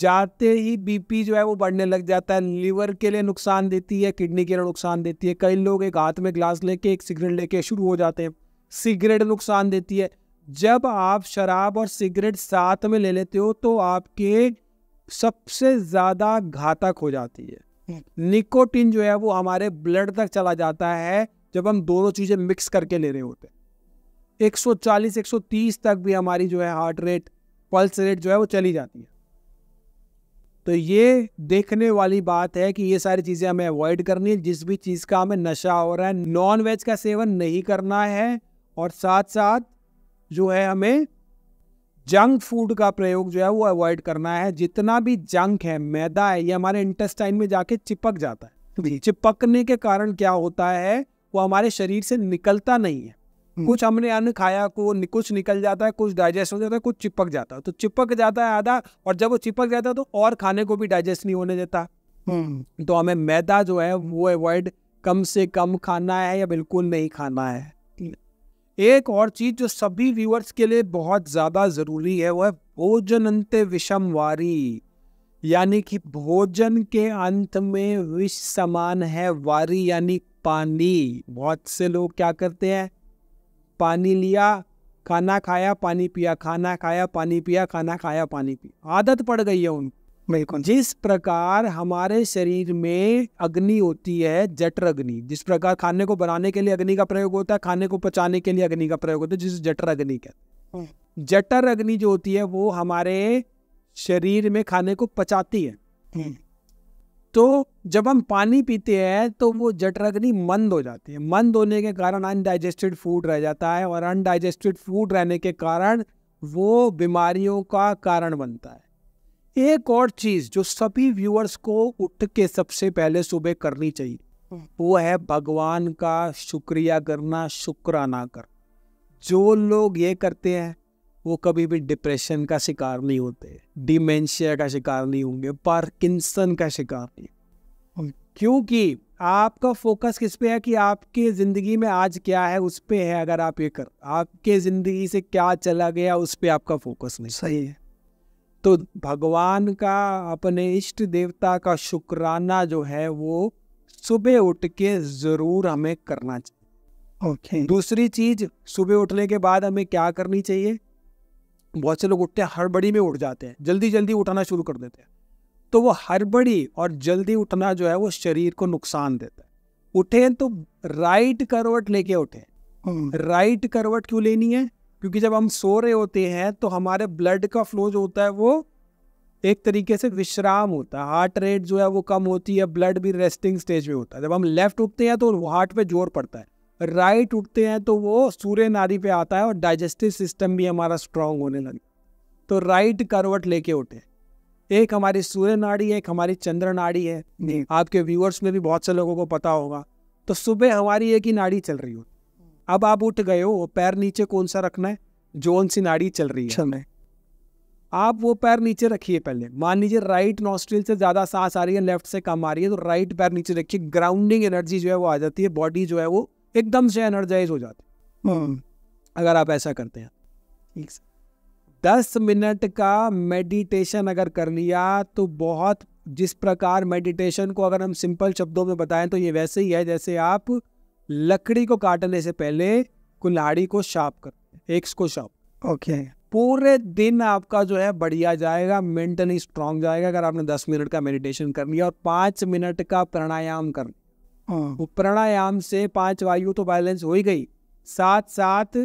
जाते ही बीपी जो है वो बढ़ने लग जाता है लीवर के लिए नुकसान देती है किडनी के लिए नुकसान देती है कई लोग एक हाथ में ग्लास लेके एक सिगरेट लेके शुरू हो जाते हैं सिगरेट नुकसान देती है जब आप शराब और सिगरेट साथ में ले लेते हो तो आपके सबसे ज़्यादा घातक हो जाती है हम्म। निकोटिन जो है वो हमारे ब्लड तक चला जाता है जब हम दोनों चीज़ें मिक्स करके ले रहे होते हैं 140 130 तक भी हमारी जो है हार्ट रेट पल्स रेट जो है वो चली जाती है तो ये देखने वाली बात है कि ये सारी चीज़ें हमें अवॉइड करनी है जिस भी चीज़ का हमें नशा हो रहा है नॉन वेज का सेवन नहीं करना है और साथ साथ जो है हमें जंक फूड का प्रयोग जो है वो अवॉइड करना है जितना भी जंक है मैदा है ये हमारे इंटेस्टाइन में जाके चिपक जाता है चिपकने के कारण क्या होता है वो हमारे शरीर से निकलता नहीं है हम्म। कुछ हमने अन्न खाया को कुछ निकल जाता है कुछ डाइजेस्ट हो जाता है कुछ चिपक जाता है तो चिपक जाता है आधा और जब वो चिपक जाता है तो और खाने को भी डाइजेस्ट नहीं होने देता हम्म। तो हमें मैदा जो है वो अवॉइड कम से कम खाना है या बिल्कुल नहीं खाना है एक और चीज़ जो सभी व्यूअर्स के लिए बहुत ज़्यादा ज़रूरी है वह भोजन अंत वारी यानी कि भोजन के अंत में विष समान है वारी यानी पानी बहुत से लोग क्या करते हैं पानी लिया खाना खाया पानी पिया खाना खाया पानी पिया खाना खाया पानी पिया आदत पड़ गई है उनको बिल्कुल जिस प्रकार हमारे शरीर में अग्नि होती है जटर अग्नि जिस प्रकार खाने को बनाने के लिए अग्नि का प्रयोग होता है खाने को पचाने के लिए अग्नि का प्रयोग होता है जिसे जटर अग्नि कहते हैं हाँ। जटर अग्नि जो होती है वो हमारे शरीर में खाने को पचाती है हाँ। हम्म। तो जब हम पानी पीते हैं तो वो जटर अग्नि मंद हो जाती है मंद होने के कारण अनडाइजेस्टेड फूड रह जाता है और अनडाइजेस्टेड फूड रहने के कारण वो बीमारियों का कारण बनता है एक और चीज जो सभी व्यूअर्स को उठ के सबसे पहले सुबह करनी चाहिए हम्म। वो है भगवान का शुक्रिया करना शुक्राना कर जो लोग ये करते हैं वो कभी भी डिप्रेशन का शिकार नहीं होते डिमेंशिया का शिकार नहीं होंगे पार्किंसन का शिकार नहीं हम्म। क्योंकि आपका फोकस किस पे है कि आपके ज़िंदगी में आज क्या है उस पे है अगर आप ये कर आपके ज़िंदगी से क्या चला गया उस पर आपका फोकस नहीं सही है तो भगवान का अपने इष्ट देवता का शुक्राना जो है वो सुबह उठ के ज़रूर हमें करना चाहिए ओके okay. दूसरी चीज सुबह उठने के बाद हमें क्या करनी चाहिए बहुत से लोग उठते हैं हड़बड़ी में उठ जाते हैं जल्दी जल्दी उठाना शुरू कर देते हैं तो वो हड़बड़ी और जल्दी उठना जो है वो शरीर को नुकसान देता है उठे तो राइट करवट लेके उठे राइट hmm. करवट क्यों लेनी है क्योंकि जब हम सो रहे होते हैं तो हमारे ब्लड का फ्लो जो होता है वो एक तरीके से विश्राम होता है हार्ट रेट जो है वो कम होती है ब्लड भी रेस्टिंग स्टेज में होता है जब हम लेफ्ट उठते हैं तो हार्ट पे जोर पड़ता है राइट उठते हैं तो वो सूर्य नारी पे आता है और डाइजेस्टिव सिस्टम भी हमारा स्ट्रांग होने लगे तो राइट करवट लेके उठे एक हमारी सूर्य नाड़ी है एक हमारी चंद्र नाड़ी है आपके व्यूअर्स में भी बहुत से लोगों को पता होगा तो सुबह हमारी एक ही नाड़ी चल रही होती अब आप उठ गए हो पैर नीचे कौन सा रखना है जोन सी नाड़ी चल रही है आप वो पैर नीचे रखिए पहले मान लीजिए राइट नॉस्ट्रिल से ज़्यादा सांस आ रही है लेफ्ट से कम आ रही है तो राइट पैर नीचे रखिए ग्राउंडिंग एनर्जी जो है वो आ जाती है बॉडी जो है वो एकदम से एनर्जाइज हो जाती है हम्म। अगर आप ऐसा करते हैं दस मिनट का मेडिटेशन अगर कर लिया तो बहुत जिस प्रकार मेडिटेशन को अगर हम सिंपल शब्दों में बताएं तो ये वैसे ही है जैसे आप लकड़ी को काटने से पहले कुल्हाड़ी को शार्प कर एक्स को शार्प ओके okay. पूरे दिन आपका जो है बढ़िया जाएगा मेंटली स्ट्रांग जाएगा अगर आपने दस मिनट का मेडिटेशन कर लिया और पांच मिनट का प्राणायाम कर हाँ। वो प्राणायाम से पांच वायु तो बैलेंस हो ही गई साथ साथ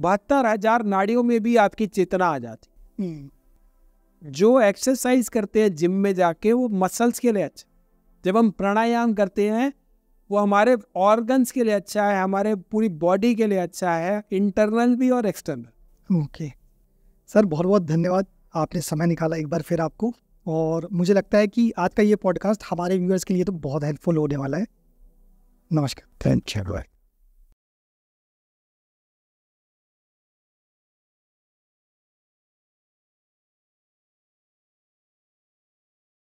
बहत्तर हजार नाड़ियों में भी आपकी चेतना आ जाती हम्म। जो एक्सरसाइज करते हैं जिम में जाके वो मसल्स के लिए अच्छा जब हम प्राणायाम करते हैं वो हमारे ऑर्गन्स के लिए अच्छा है हमारे पूरी बॉडी के लिए अच्छा है इंटरनल भी और एक्सटर्नल ओके okay. सर बहुत बहुत धन्यवाद आपने समय निकाला एक बार फिर आपको और मुझे लगता है कि आज का ये पॉडकास्ट हमारे व्यूअर्स के लिए तो बहुत हेल्पफुल होने वाला है नमस्कार थैंक यू